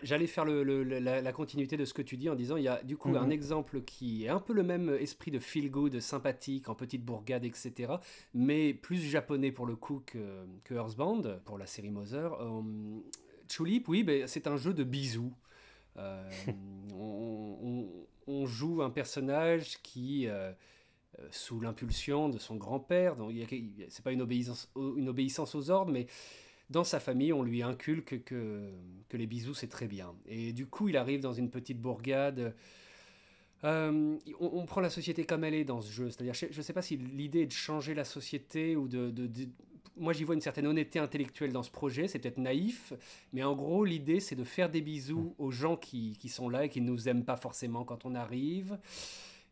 j'allais faire la, continuité de ce que tu dis en disant il y a du coup mm-hmm. un exemple qui est un peu le même esprit de feel good, sympathique, en petite bourgade, etc. Mais plus japonais pour le coup que, que Earthbound, pour la série Mother. Chulip, oui, ben, c'est un jeu de bisous. Euh, on, joue un personnage qui, euh, euh, sous l'impulsion de son grand-père, donc c'est pas une obéissance, une obéissance aux ordres, mais dans sa famille, on lui inculque que, que les bisous, c'est très bien. Et du coup, il arrive dans une petite bourgade. on, prend la société comme elle est dans ce jeu. C'est-à-dire, je ne sais pas si l'idée est de changer la société ou de moi j'y vois une certaine honnêteté intellectuelle dans ce projet, c'est peut-être naïf, mais en gros l'idée c'est de faire des bisous mm. aux gens qui, sont là et qui ne nous aiment pas forcément quand on arrive,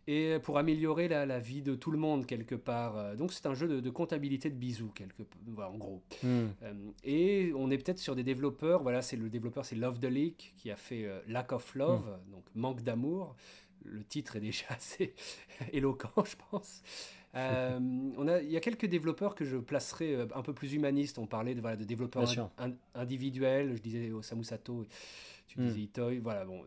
et pour améliorer la, vie de tout le monde quelque part. Euh, donc c'est un jeu de, comptabilité de bisous quelque en gros. Mm. Euh, et on est peut-être sur des développeurs, voilà, c'est le développeur c'est Love the Leak qui a fait euh, Lack of Love, mm. donc manque d'amour. Le titre est déjà assez éloquent, je pense. Euh, on a, il y a quelques développeurs que je placerai euh, un peu plus humanistes. On parlait de, voilà, de développeurs individuels. Je disais Osamu Sato, tu hmm. disais itoy Voilà, bon.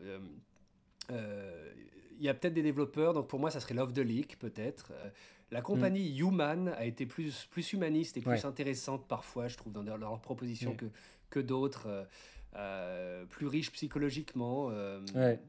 Euh, il y a peut-être des développeurs, donc pour moi ça serait Love the Leak peut-être. la hmm. compagnie Human a été plus, plus humaniste et plus intéressante parfois, je trouve, dans leurs leur propositions hmm. que, que d'autres, plus riche psychologiquement. Ouais.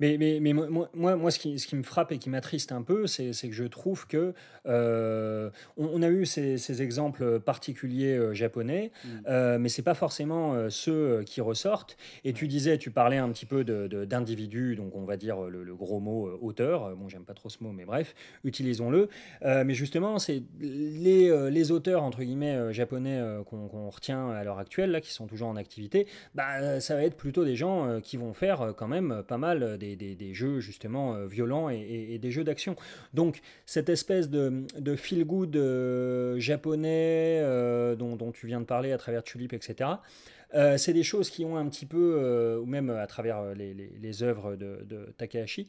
Mais, mais, mais moi, moi, moi ce, qui, ce qui me frappe et qui m'attriste un peu, c'est que je trouve que euh, on, a eu ces, ces exemples particuliers euh, japonais, mm. euh, mais c'est pas forcément euh, ceux qui ressortent. Et tu disais, tu parlais un petit peu d'individus, de, d'individus donc on va dire le, gros mot auteur. Bon, j'aime pas trop ce mot, mais bref, utilisons-le. mais justement, c'est les, les, auteurs entre guillemets japonais qu'on retient à l'heure actuelle, là, qui sont toujours en activité. Bah, ça va être plutôt des gens qui vont faire quand même mal euh, des, jeux justement euh, violents et, des jeux d'action. Donc cette espèce de, de feel-good euh, japonais dont, tu viens de parler à travers Tulip, etc., c'est des choses qui ont un petit peu, ou même à travers les, les, œuvres de, de Takahashi,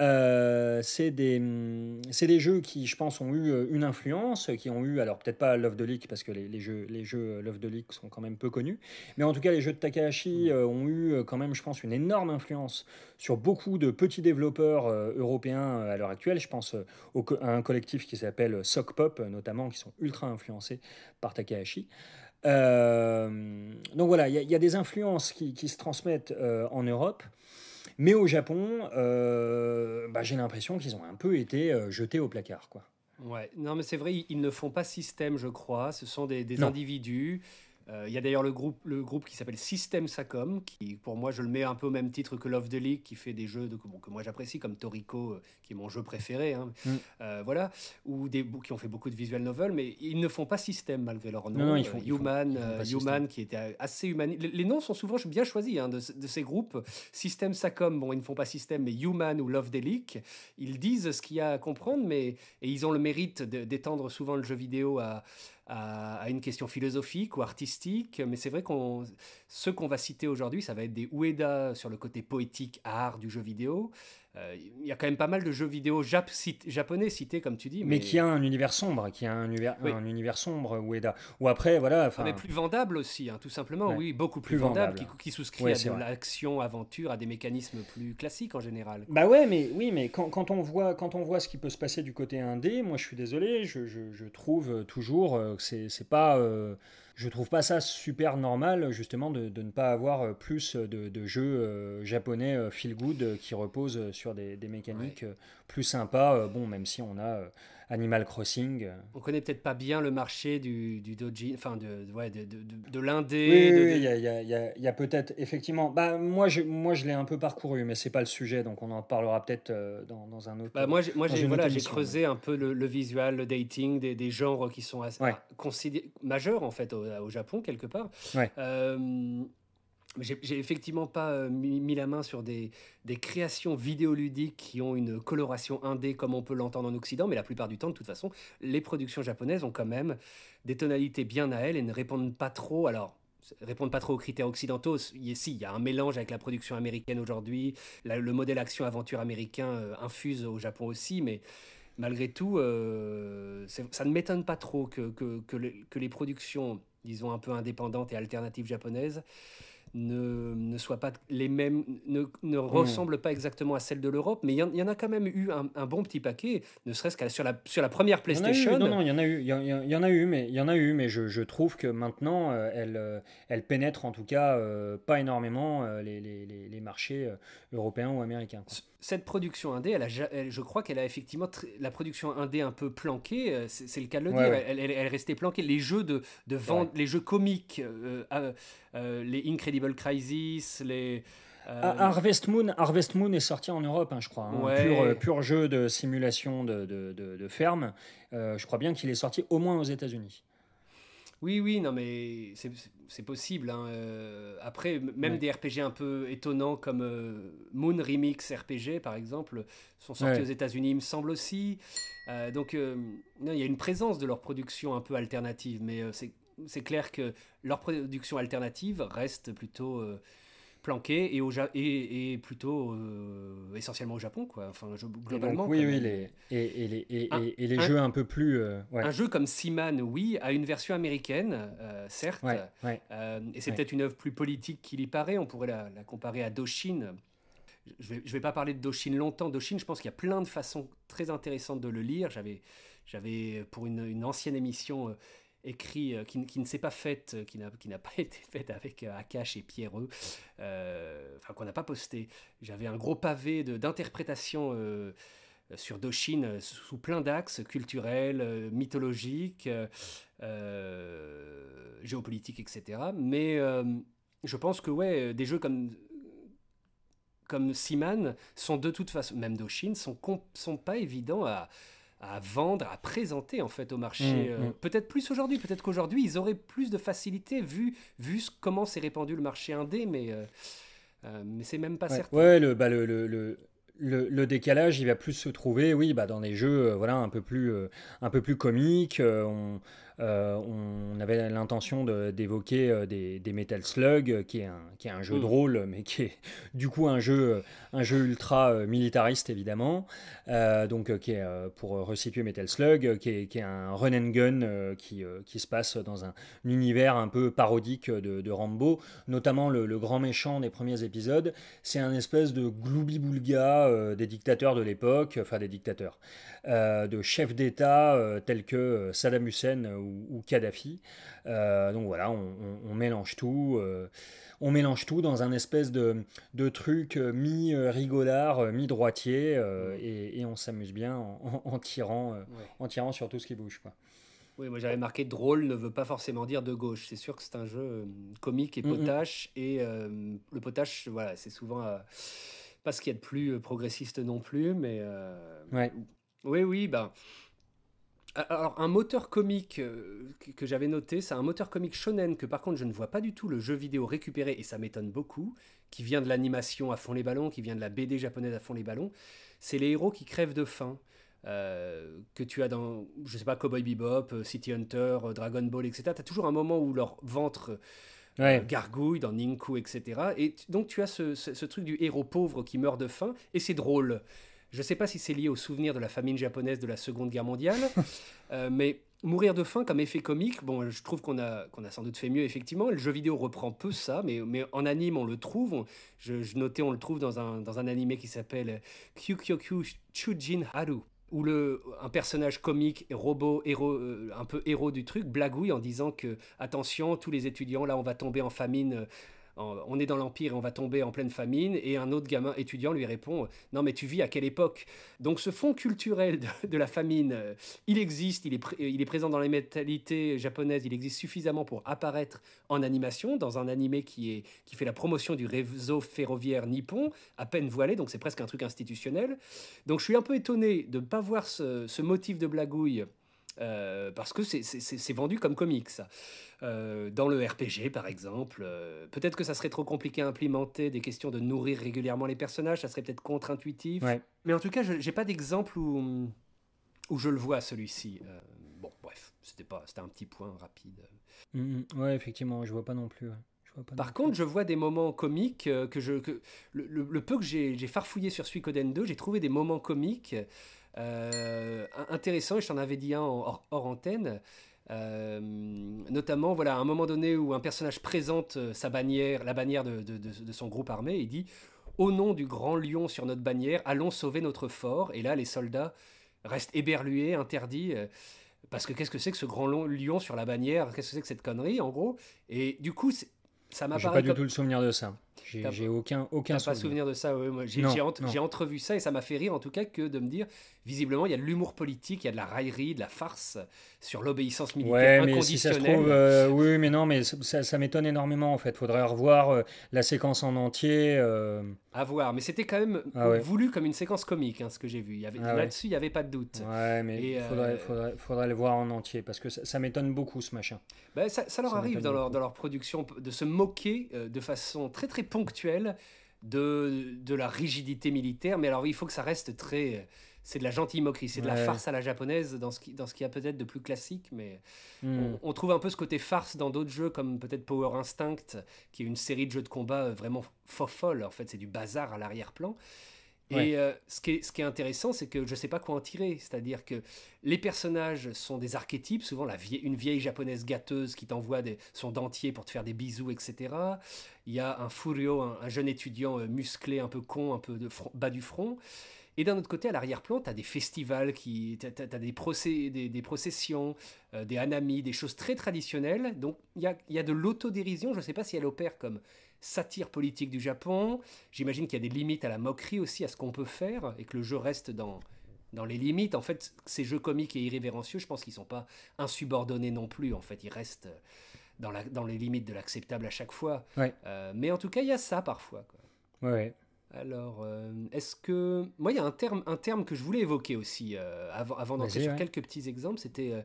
euh, mm, c'est des, jeux qui, je pense, ont eu euh, une influence, qui ont eu, alors peut-être pas Love the League, parce que les, jeux, les jeux euh, Love the League sont quand même peu connus, mais en tout cas, les jeux de Takahashi mm. ont eu quand même, je pense, une énorme influence sur beaucoup de petits développeurs européens à l'heure actuelle. Je pense au, à un collectif qui s'appelle Sock Pop, notamment, qui sont ultra influencés par Takahashi. donc voilà, il y, a des influences qui, se transmettent en Europe. Mais au Japon, euh, bah, j'ai l'impression qu'ils ont un peu été euh, jetés au placard. Quoi. Ouais, non, mais c'est vrai, ils ne font pas système, je crois. Ce sont des individus euh, il y a d'ailleurs le groupe, le groupe qui s'appelle System Sacom, qui pour moi je le mets un peu au même titre que Love Delic, qui fait des jeux que moi j'apprécie, comme Toriko, euh, qui est mon jeu préféré, hein. mm. euh, voilà, ou des qui ont fait beaucoup de visual novels, mais ils ne font pas System malgré leur nom. Non, ils font, Human, Human qui était assez humaniste. Les noms sont souvent bien choisis hein, de, ces groupes. System Sacom, bon, ils ne font pas System, mais Human ou Love Delic. ils disent ce qu'il y a à comprendre, mais et ils ont le mérite d'étendre souvent le jeu vidéo à à, une question philosophique ou artistique. Mais c'est vrai que ce qu'on va citer aujourd'hui, ça va être des Ueda sur le côté poétique art du jeu vidéo, euh, il y a quand même pas mal de jeux vidéo japonais cités, comme tu dis. Mais... qui a un univers sombre, qui a un, univers, un univers sombre, Ueda. Ou après, voilà. mais plus vendable aussi, hein, tout simplement, oui, beaucoup plus, vendable, qui, souscrit à de l'action, aventure, à des mécanismes plus classiques en général. Bah ouais, mais oui, mais quand, on, voit, quand on voit ce qui peut se passer du côté indé, moi je suis désolé, je, trouve toujours euh, que c'est pas. Euh, je trouve pas ça super normal justement de, de ne pas avoir euh, plus de, de jeux euh, japonais euh, feel good qui reposent sur des, mécaniques plus sympas. bon, même si on a Animal Crossing. On connaît peut-être pas bien le marché du, du doji, enfin de, ouais, de, de, l'indé. Oui, il oui, y, y a, a peut-être effectivement. Bah, moi, je, moi, je l'ai un peu parcouru, mais c'est pas le sujet, donc on en parlera peut-être euh, dans, dans, un autre. Bah, moi, moi j'ai voilà, creusé un peu le, le, visual, le dating, des, des genres qui sont assez, majeurs en fait au, au Japon quelque part. Euh, j'ai effectivement pas euh, mis, la main sur des, créations vidéoludiques qui ont une coloration indé comme on peut l'entendre en Occident, mais la plupart du temps, de toute façon, les productions japonaises ont quand même des tonalités bien à elles et ne répondent pas trop. Alors, répondent pas trop aux critères occidentaux. si, il y a un mélange avec la production américaine aujourd'hui, le modèle action-aventure américain euh, infuse au Japon aussi, mais malgré tout, euh, ça ne m'étonne pas trop que, que, que les productions, disons, un peu indépendantes et alternatives japonaises, ne, ne pas les mêmes, ne, ne hmm. ressemblent pas exactement à celles de l'Europe, mais il y, en a quand même eu un, bon petit paquet, ne serait-ce qu'à sur la, sur la première PlayStation. Il non, non, il y en a eu, il y, en, a eu, mais il y en a eu, mais je, trouve que maintenant, euh, elle, euh, elle pénètre en tout cas euh, pas énormément les, marchés européens ou américains. Cette production indé, elle je crois qu'elle a effectivement la production indé un peu planquée, c'est le cas de le dire. Elle, elle, restait planquée. Les jeux de, vente, les jeux comiques. Euh, les Incredible Crisis, les. Euh, Harvest Moon, Harvest Moon est sorti en Europe, hein, je crois. Hein, euh, pur, jeu de simulation de, de, de, ferme. je crois bien qu'il est sorti au moins aux États-Unis. Oui, oui, non, mais c'est possible. Hein, après, même des RPG un peu étonnants comme Moon Remix RPG, par exemple, sont sortis aux États-Unis, il me semble aussi. donc, il y a une présence de leur production un peu alternative, mais c'est c'est clair que leur production alternative reste plutôt euh, planquée et, plutôt euh, essentiellement au Japon, quoi. Enfin, globalement. oui, oui, et, les, ah, jeux un peu plus. Euh, un jeu comme Seaman, oui, a une version américaine, certes, et c'est peut-être une œuvre plus politique qu'il y paraît. On pourrait la, comparer à Doshin. Je ne vais, pas parler de Doshin longtemps. Doshin, je pense qu'il y a plein de façons très intéressantes de le lire. J'avais, pour une, ancienne émission écrit, euh, qui, qui, ne s'est pas faite, euh, qui n'a, qui n'a pas été faite avec euh, Akash et Pierreux, enfin qu'on n'a pas posté. J'avais un gros pavé de, d'interprétation sur Doshin sous plein d'axes culturels, mythologiques, géopolitiques, etc. Mais je pense que ouais, des jeux comme comme Siman sont de toute façon, même Doshin, sont, sont pas évidents à, à vendre, à présenter en fait au marché. Mm, euh, mm. Peut-être plus aujourd'hui, peut-être qu'aujourd'hui ils auraient plus de facilité vu, vu comment s'est répandu le marché indé, mais, euh, euh, mais c'est même pas certain. Ouais, bah, le, le, le, décalage, il va plus se trouver, oui, bah, dans des jeux, voilà, un peu plus, un peu plus comiques. on, euh, on avait l'intention d'évoquer euh, des, Metal Slug, euh, qui est, un, jeu drôle mm. de rôle, mais qui est du coup un jeu, ultra militariste évidemment. donc, qui est, pour resituer Metal Slug, qui est, un run and gun qui, se passe dans un, univers un peu parodique de, Rambo, notamment le, grand méchant des premiers épisodes. C'est un espèce de gloubi-boulga des dictateurs de l'époque, enfin des dictateurs, de chefs d'État tels que Saddam Hussein ou, Kadhafi. Euh, donc voilà, on, mélange tout. Euh, on mélange tout dans un espèce de, truc euh, mi-rigolard, mi-droitier, mm. et, on s'amuse bien en, tirant, en tirant sur tout ce qui bouge. Quoi. Oui, moi j'avais marqué drôle ne veut pas forcément dire de gauche. C'est sûr que c'est un jeu comique et mm, mm. potache. Et le potache, voilà, c'est souvent pas ce qu'il y a de plus progressiste non plus. Mais oui, oui, ben. Bah, alors, un moteur comique euh, que j'avais noté, c'est un moteur comique shonen que par contre je ne vois pas du tout le jeu vidéo récupéré, et ça m'étonne beaucoup, qui vient de l'animation à fond les ballons, qui vient de la BD japonaise à fond les ballons, c'est les héros qui crèvent de faim. Euh, que tu as dans, je sais pas, Cowboy Bebop, euh, City Hunter, Dragon Ball, etc. Tu as toujours un moment où leur ventre gargouille dans Ninku, etc. Et donc tu as ce truc du héros pauvre qui meurt de faim, et c'est drôle. Je ne sais pas si c'est lié au souvenir de la famine japonaise de la Seconde Guerre mondiale, euh, mais mourir de faim comme effet comique, bon, je trouve qu'on a, qu'on a sans doute fait mieux, effectivement. Le jeu vidéo reprend peu ça, mais, mais en anime, on le trouve. je, notais, on le trouve dans un, dans un animé qui s'appelle Kyukyoku Chujin Haru où le, un personnage comique, robot, héros, euh, un peu héros du truc, blagouille en disant que, attention, tous les étudiants, là, on va tomber en famine euh, on est dans l'Empire, on va tomber en pleine famine, et un autre gamin étudiant lui répond, non mais tu vis à quelle époque Donc ce fonds culturel de, la famine, euh, il existe, euh, il est, présent dans les mentalités japonaises, il existe suffisamment pour apparaître en animation, dans un animé qui, fait la promotion du réseau ferroviaire nippon, à peine voilé, donc c'est presque un truc institutionnel. Donc je suis un peu étonné de ne pas voir ce motif de blagouille euh, parce que c'est vendu comme comics. Ça. Euh, dans le RPG, par exemple, euh, peut-être que ça serait trop compliqué à implémenter des questions de nourrir régulièrement les personnages, ça serait peut-être contre-intuitif. Mais en tout cas, je n'ai pas d'exemple où, où je le vois, celui-ci. bon, bref, c'était un petit point rapide. Mm, mm. ouais, effectivement, je vois pas non plus. Par contre, je vois des moments comiques que je. Que, le, peu que j'ai farfouillé sur Suicoden 2, j'ai trouvé des moments comiques euh, intéressant, et je t'en avais dit un hors, antenne. Euh, notamment, voilà, à un moment donné où un personnage présente euh, sa bannière, la bannière de, son groupe armé, il dit Au nom du grand lion sur notre bannière, allons sauver notre fort. Et là, les soldats restent éberlués, interdits. parce que qu'est-ce que c'est que ce grand lion sur la bannière Qu'est-ce que c'est que cette connerie, en gros Et du coup, ça m'a pas du tout le souvenir de ça. J'ai aucun, aucun souvenir. pas souvenir de ça. J'ai entrevu ça et ça m'a fait rire en tout cas que de me dire, visiblement, il y a de l'humour politique, il y a de la raillerie, de la farce sur l'obéissance militaire inconditionnelle. Euh, oui, mais non, mais ça, ça m'étonne énormément en fait. Faudrait revoir euh, la séquence en entier. Euh. À voir, mais c'était quand même ah voulu comme une séquence comique, hein, ce que j'ai vu. Ah là-dessus, il n'y avait pas de doute. mais il faudrait, le voir en entier parce que ça, m'étonne beaucoup ce machin. Bah, ça, leur arrive dans leur, dans leur, production de se moquer de façon très très ponctuel de, de la rigidité militaire. Mais alors, il faut que ça reste très. C'est de la gentille moquerie, c'est de la farce à la japonaise dans ce qui, dans ce qui a peut-être de plus classique. Mais hmm. on, trouve un peu ce côté farce dans d'autres jeux, comme peut-être Power Instinct, qui est une série de jeux de combat euh, vraiment faux En fait, c'est du bazar à l'arrière-plan. Et euh, ce, qui est, ce qui est intéressant, c'est que je ne sais pas quoi en tirer. C'est-à-dire que les personnages sont des archétypes, souvent la vieille, une vieille japonaise gâteuse qui t'envoie son dentier pour te faire des bisous, etc. Il y a un Furio, un, jeune étudiant euh, musclé, un peu con, un peu de bas du front. Et d'un autre côté, à l'arrière-plan, tu as des festivals, tu as, des, des, processions, euh, des hanami, des choses très traditionnelles. Donc il y a, y a de l'autodérision, je ne sais pas si elle opère comme satire politique du Japon. J'imagine qu'il y a des limites à la moquerie aussi, à ce qu'on peut faire, et que le jeu reste dans, dans les limites. En fait, ces jeux comiques et irrévérencieux, je pense qu'ils ne sont pas insubordonnés non plus. En fait, ils restent dans, la, dans les limites de l'acceptable à chaque fois. Euh, mais en tout cas, il y a ça parfois. Oui. Ouais. Alors, euh, est-ce que... Moi, il y a un terme, un terme que je voulais évoquer aussi, euh, avant, d'en d'entrer sur quelques petits exemples, c'était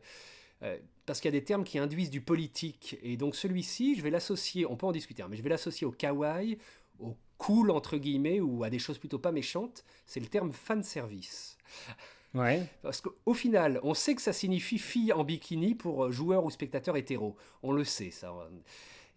parce qu'il y a des termes qui induisent du politique. Et donc celui-ci, je vais l'associer, on peut en discuter, hein, mais je vais l'associer au kawaii, au cool entre guillemets, ou à des choses plutôt pas méchantes. C'est le terme fan service. Ouais. Parce qu'au final, on sait que ça signifie fille en bikini pour euh, joueur ou spectateur hétéro. On le sait, ça.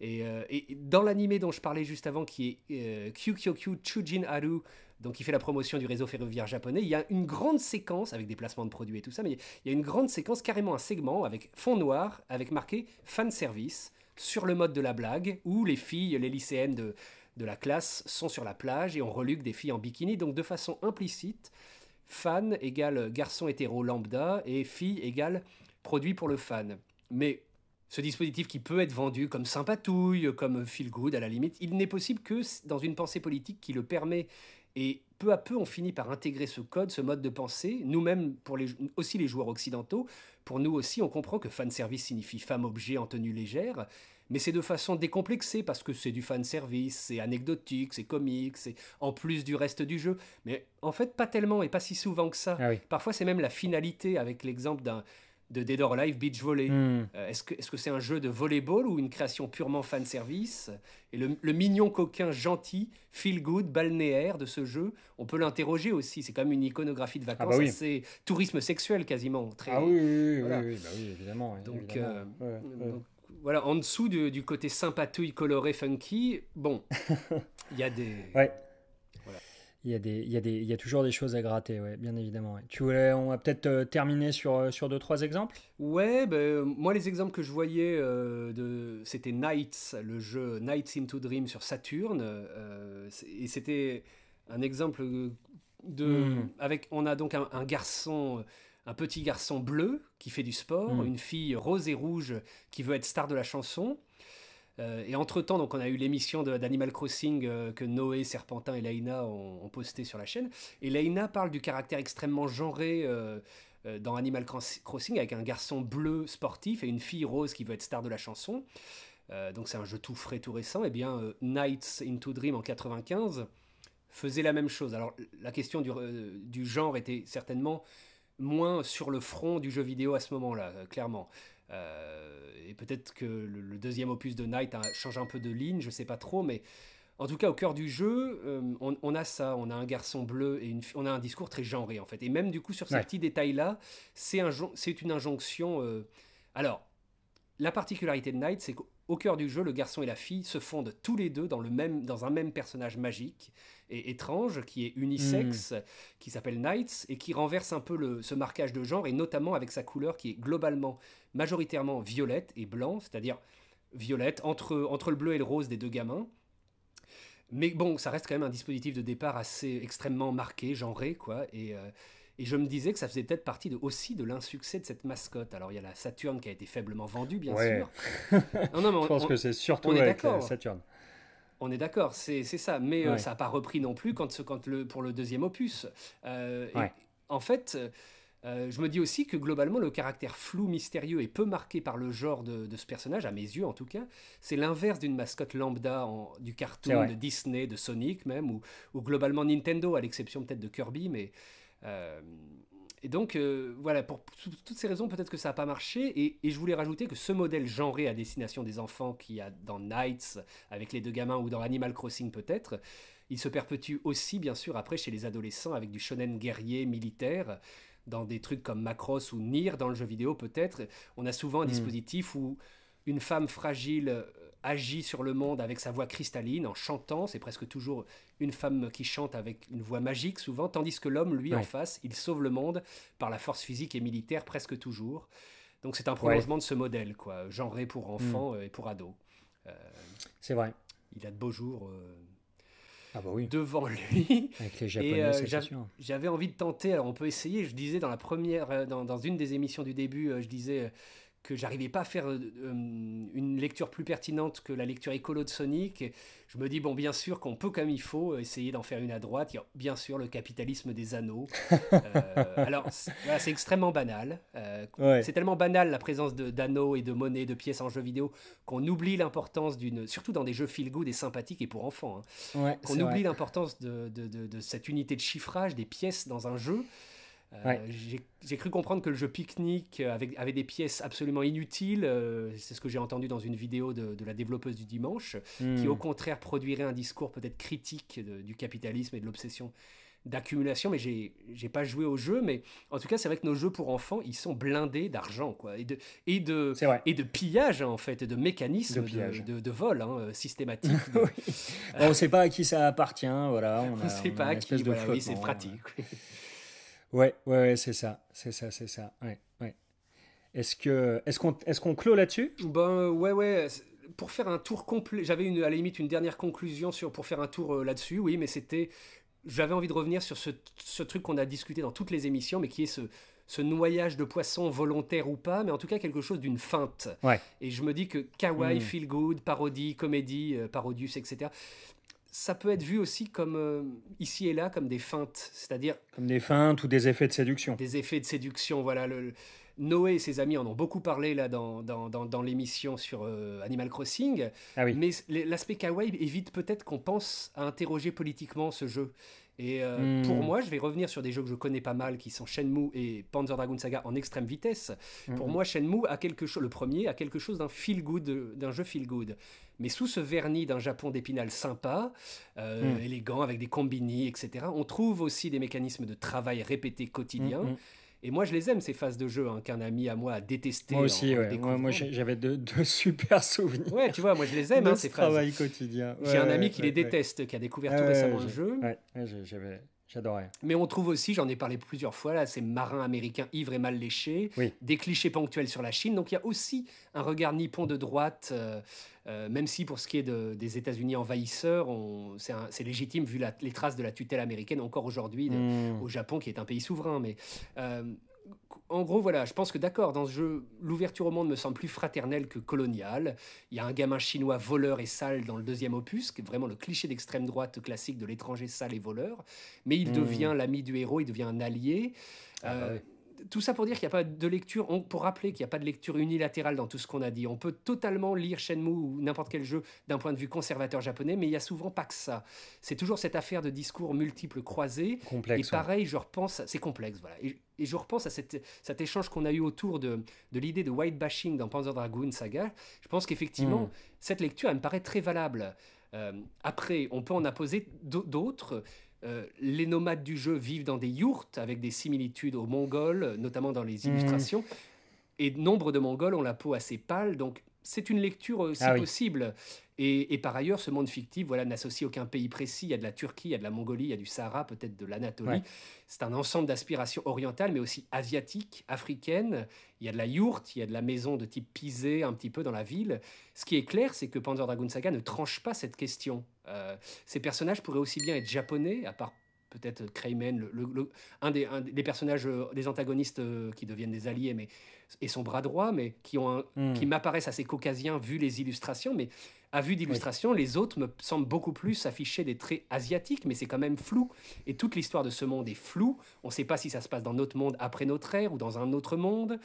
Euh, et, dans l'animé dont je parlais juste avant, qui est Kyu euh, Kyu Chujin Haru, donc il fait la promotion du réseau ferroviaire japonais. Il y a une grande séquence avec des placements de produits et tout ça, mais il y a une grande séquence, carrément un segment avec fond noir, avec marqué fan service sur le mode de la blague, où les filles, les lycéennes de, de la classe sont sur la plage et on reluque des filles en bikini. Donc de façon implicite, fan égale garçon hétéro lambda et fille égale produit pour le fan. Mais ce dispositif qui peut être vendu comme sympatouille, comme feel good à la limite, il n'est possible que dans une pensée politique qui le permet et peu à peu, on finit par intégrer ce code, ce mode de pensée, nous-mêmes, pour les, aussi les joueurs occidentaux. Pour nous aussi, on comprend que fanservice signifie femme-objet en tenue légère, mais c'est de façon décomplexée, parce que c'est du fanservice, c'est anecdotique, c'est comique, c'est en plus du reste du jeu. Mais en fait, pas tellement et pas si souvent que ça. Ah Parfois, c'est même la finalité, avec l'exemple d'un de Dead or Alive Beach Volley. Hmm. Euh, est-ce que c'est un jeu de volleyball ou une création purement fan service Et le, mignon coquin gentil, feel good, balnéaire de ce jeu, on peut l'interroger aussi. C'est quand même une iconographie de vacances. C'est ah bah tourisme sexuel quasiment. Très, ah oui, évidemment. Donc, voilà, en dessous du côté sympatouille, coloré, funky, bon, il y a des il y, a des, il, y a des, il y a toujours des choses à gratter, ouais, bien évidemment. Tu voulais, on va peut-être euh, terminer sur, euh, sur deux, trois exemples Ouais, ben, moi les exemples que je voyais, euh, de, c'était Nights, le jeu Nights into Dream sur saturne et c'était un exemple de... Hmm. Avec, on a donc un, garçon, un petit garçon bleu qui fait du sport, hmm. une fille rose et rouge qui veut être star de la chanson. Euh, et entre-temps, donc, on a eu l'émission d'Animal Crossing euh, que Noé, Serpentin et Laïna ont, posté sur la chaîne. Et Laïna parle du caractère extrêmement genré euh, dans Animal Crossing avec un garçon bleu sportif et une fille rose qui veut être star de la chanson. donc c'est un jeu tout frais, tout récent. Et eh bien, Nights into Dream en 95 faisait la même chose. Alors la question du genre était certainement moins sur le front du jeu vidéo à ce moment-là, clairement. Euh, et peut-être que le, deuxième opus de Knight a, hein, change un peu de ligne, je sais pas trop, mais en tout cas, au cœur du jeu, euh, on, a ça, on a un garçon bleu et on a un discours très genré en fait. Et même du coup, sur ces petit petits détails-là, c'est un, une injonction. Euh, alors, la particularité de Knight, c'est qu'au cœur du jeu, le garçon et la fille se fondent tous les deux dans, le même, dans un même personnage magique et étrange qui est unisexe, hmm. qui s'appelle Knight et qui renverse un peu le, ce marquage de genre et notamment avec sa couleur qui est globalement majoritairement violette et blanc, c'est-à-dire violette entre, entre le bleu et le rose des deux gamins. Mais bon, ça reste quand même un dispositif de départ assez extrêmement marqué, genré, quoi. Et, euh, et je me disais que ça faisait peut-être partie de, aussi de l'insuccès de cette mascotte. Alors il y a la Saturne qui a été faiblement vendue, bien sûr. je pense que c'est surtout la euh, Saturne. On est d'accord, c'est ça. Mais euh, ça n'a pas repris non plus quand, quand le, pour le deuxième opus. en fait euh, je me dis aussi que globalement, le caractère flou, mystérieux et peu marqué par le genre de, ce personnage, à mes yeux en tout cas, c'est l'inverse d'une mascotte lambda du cartoon, de Disney, de Sonic même, ou, globalement Nintendo, à l'exception peut-être de Kirby, mais. Euh, et donc, euh, voilà, pour toutes ces raisons, peut-être que ça n'a pas marché. Et, et, je voulais rajouter que ce modèle genré à destination des enfants qu'il y a dans Knights, avec les deux gamins, ou dans Animal Crossing peut-être, il se perpétue aussi, bien sûr, après chez les adolescents avec du shonen guerrier, militaire dans des trucs comme Macross ou Nier dans le jeu vidéo peut-être, on a souvent un hmm. dispositif où une femme fragile euh, agit sur le monde avec sa voix cristalline en chantant, c'est presque toujours une femme qui chante avec une voix magique souvent, tandis que l'homme, lui, en face, il sauve le monde par la force physique et militaire presque toujours. Donc c'est un prolongement de ce modèle, quoi, genré pour hmm. enfants euh, et pour ados. Euh, c'est vrai. Il a de beaux jours ah bah oui. devant lui. Avec les Japonais, euh, J'avais envie de tenter. Alors, on peut essayer. Je disais dans la première, euh, dans, dans une des émissions du début, euh, je disais que j'arrivais pas à faire euh, euh, une lecture plus pertinente que la lecture écolo de Sonic. je me dis, bon, bien sûr qu'on peut comme il faut essayer d'en faire une à droite. Il y a bien sûr le capitalisme des anneaux. Euh, alors, c'est extrêmement banal. C'est tellement banal la présence d'anneaux et de monnaie, de pièces en jeu vidéo, qu'on oublie l'importance d'une, surtout dans des jeux feel-good et sympathiques et pour enfants, hein, qu'on oublie l'importance de, de, de, de cette unité de chiffrage des pièces dans un jeu. Euh, j'ai cru comprendre que le jeu pique-nique euh, avait des pièces absolument inutiles. Euh, c'est ce que j'ai entendu dans une vidéo de, la développeuse du dimanche, qui au hmm. contraire produirait un discours peut-être critique du capitalisme et de l'obsession d'accumulation. Mais j'ai pas joué au jeu, mais en tout cas, c'est vrai que nos jeux pour enfants, ils sont blindés d'argent, quoi, et de et de et de pillage en fait, et de mécanismes de, vol hein, systématique. on ne sait pas à qui ça appartient, voilà. On ne sait pas à qui. c'est pratique. Ouais, ouais, c'est ça, c'est ça, c'est ça. Ouais, ouais. Est-ce que, est-ce qu'on, est-ce qu'on clôt là-dessus Ben ouais, ouais. Pour faire un tour complet, j'avais une, à la limite une dernière conclusion sur, pour faire un tour euh, là-dessus, oui, mais c'était, j'avais envie de revenir sur ce, truc qu'on a discuté dans toutes les émissions, mais qui est ce, noyage de poissons volontaire ou pas, mais en tout cas quelque chose d'une feinte. Ouais. Et je me dis que kawaii, hmm. feel good, parodie, comédie, euh, parodius, etc ça peut être vu aussi comme, euh, ici et là, comme des feintes, c'est-à-dire... Comme des feintes ou des effets de séduction. Des effets de séduction, voilà. Le, Noé et ses amis en ont beaucoup parlé là dans, dans, l'émission sur euh, Animal Crossing, ah mais l'aspect kawaii évite peut-être qu'on pense à interroger politiquement ce jeu. Et euh, hmm. pour moi, je vais revenir sur des jeux que je connais pas mal, qui sont Shenmue et Panzer Dragoon Saga en extrême vitesse. Pour hmm. moi, Shenmue a quelque chose, le premier a quelque chose d'un feel good, d'un jeu feel good. Mais sous ce vernis d'un Japon d'épinal sympa, euh, hmm. élégant, avec des combini, etc., on trouve aussi des mécanismes de travail répété quotidien. Hmm, hmm. Et moi, je les aime, ces phases de jeu hein, qu'un ami à moi a détestées. Moi aussi, moi, j'avais deux de super souvenirs. Ouais, tu vois, moi, je les aime, hein, ces travail phases. travail quotidien. J'ai un ami qui les déteste, qui a découvert ah tout récemment un jeu. Ouais, j'avais mais on trouve aussi, j'en ai parlé plusieurs fois là, ces marins américains ivres et mal léchés, des clichés ponctuels sur la Chine. Donc il y a aussi un regard nippon de droite, euh, euh, même si pour ce qui est des États-Unis envahisseurs, c'est légitime vu les traces de la tutelle américaine encore aujourd'hui hmm. au Japon, qui est un pays souverain. Mais euh, en gros, voilà, je pense que d'accord, dans ce jeu, l'ouverture au monde me semble plus fraternelle que coloniale. Il y a un gamin chinois voleur et sale dans le deuxième opus, qui est vraiment le cliché d'extrême droite classique de l'étranger sale et voleur, mais il hmm. devient l'ami du héros, il devient un allié. Ah bah euh, tout ça pour dire qu'il a pas de lecture, pour rappeler qu'il n'y a pas de lecture unilatérale dans tout ce qu'on a dit. On peut totalement lire Shenmue ou n'importe quel jeu d'un point de vue conservateur japonais, mais il n'y a souvent pas que ça. C'est toujours cette affaire de discours multiples croisés. Complexe, et pareil, je repense, c'est complexe, Et, je repense à cet échange qu'on a eu autour de, l'idée de white bashing dans Panzer Dragoon Saga. Je pense qu'effectivement, hmm. cette lecture, elle me paraît très valable. Euh, après, on peut en apposer d'autres. Euh, les nomades du jeu vivent dans des yurts avec des similitudes aux Mongols, notamment dans les hmm. illustrations. Et nombre de Mongols ont la peau assez pâle, donc c'est une lecture, aussi euh, ah possible, et, par ailleurs, ce monde fictif, voilà, n'associe aucun pays précis. Il y a de la Turquie, il y a de la Mongolie, il y a du Sahara, peut-être de l'Anatolie. C'est un ensemble d'aspirations orientales, mais aussi asiatiques, africaines. Il y a de la yourte, il y a de la maison de type pisé un petit peu dans la ville. Ce qui est clair, c'est que Panzer Dragoon Saga ne tranche pas cette question. Euh, ces personnages pourraient aussi bien être japonais, à part peut-être Crayman, un, des, personnages, euh, des antagonistes euh, qui deviennent des alliés, mais, et son bras droit, mais qui, ont hmm. m'apparaissent assez caucasiens vu les illustrations, mais à vue d'illustrations, les autres me semblent beaucoup plus afficher des traits asiatiques, mais c'est quand même flou. Et toute l'histoire de ce monde est flou On ne sait pas si ça se passe dans notre monde après notre ère ou dans un autre monde.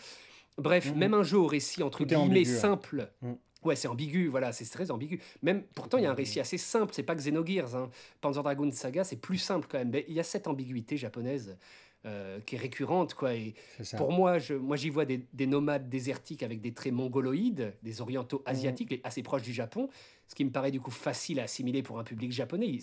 Bref, hmm. même un jeu au récit entre guillemets hein. simple, hmm. Ouais, c'est ambigu, voilà, c'est très ambigu. Même pourtant, il y a un récit assez simple, c'est pas Xenogears. Hein. Panzer dragon Saga, c'est plus simple quand même. Mais il y a cette ambiguïté japonaise euh, qui est récurrente, quoi. Et pour moi, moi, j'y vois des, nomades désertiques avec des traits mongoloïdes, des orientaux mm. asiatiques, et assez proches du Japon, ce qui me paraît du coup facile à assimiler pour un public japonais.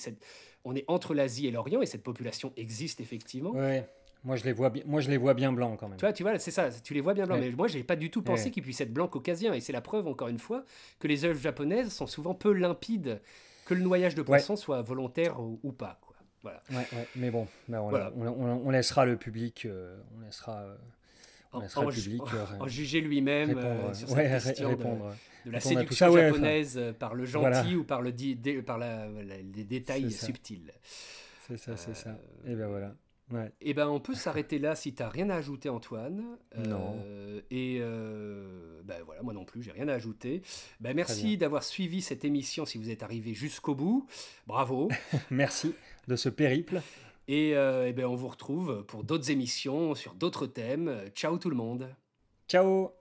on est entre l'Asie et l'Orient et cette population existe effectivement. Ouais. Moi, je les vois bien. Moi, je les vois bien blancs quand même. Tu vois, tu vois, c'est ça. Tu les vois bien blancs. Mais moi, je j'ai pas du tout pensé qu'ils puissent être blancs caucasiens. Et c'est la preuve, encore une fois, que les œufs japonaises sont souvent peu limpides, que le noyage de poisson soit volontaire ou, pas. Quoi. Voilà. Mais bon, ben, on, laissera le public. Euh, on laissera. Euh, en, le public euh, en, juger lui-même sur cette question répondre, de, la séduction japonaise par le gentil ou par, le par les détails subtils. C'est ça, c'est ça. Et eh ben voilà. Et eh ben on peut s'arrêter là si tu t'as rien à ajouter Antoine. Euh, non. et euh, ben voilà moi non plus j'ai rien à ajouter. Ben merci d'avoir suivi cette émission si vous êtes arrivé jusqu'au bout. Bravo. merci de ce périple. Et, euh, eh ben on vous retrouve pour d'autres émissions sur d'autres thèmes. Ciao tout le monde. Ciao.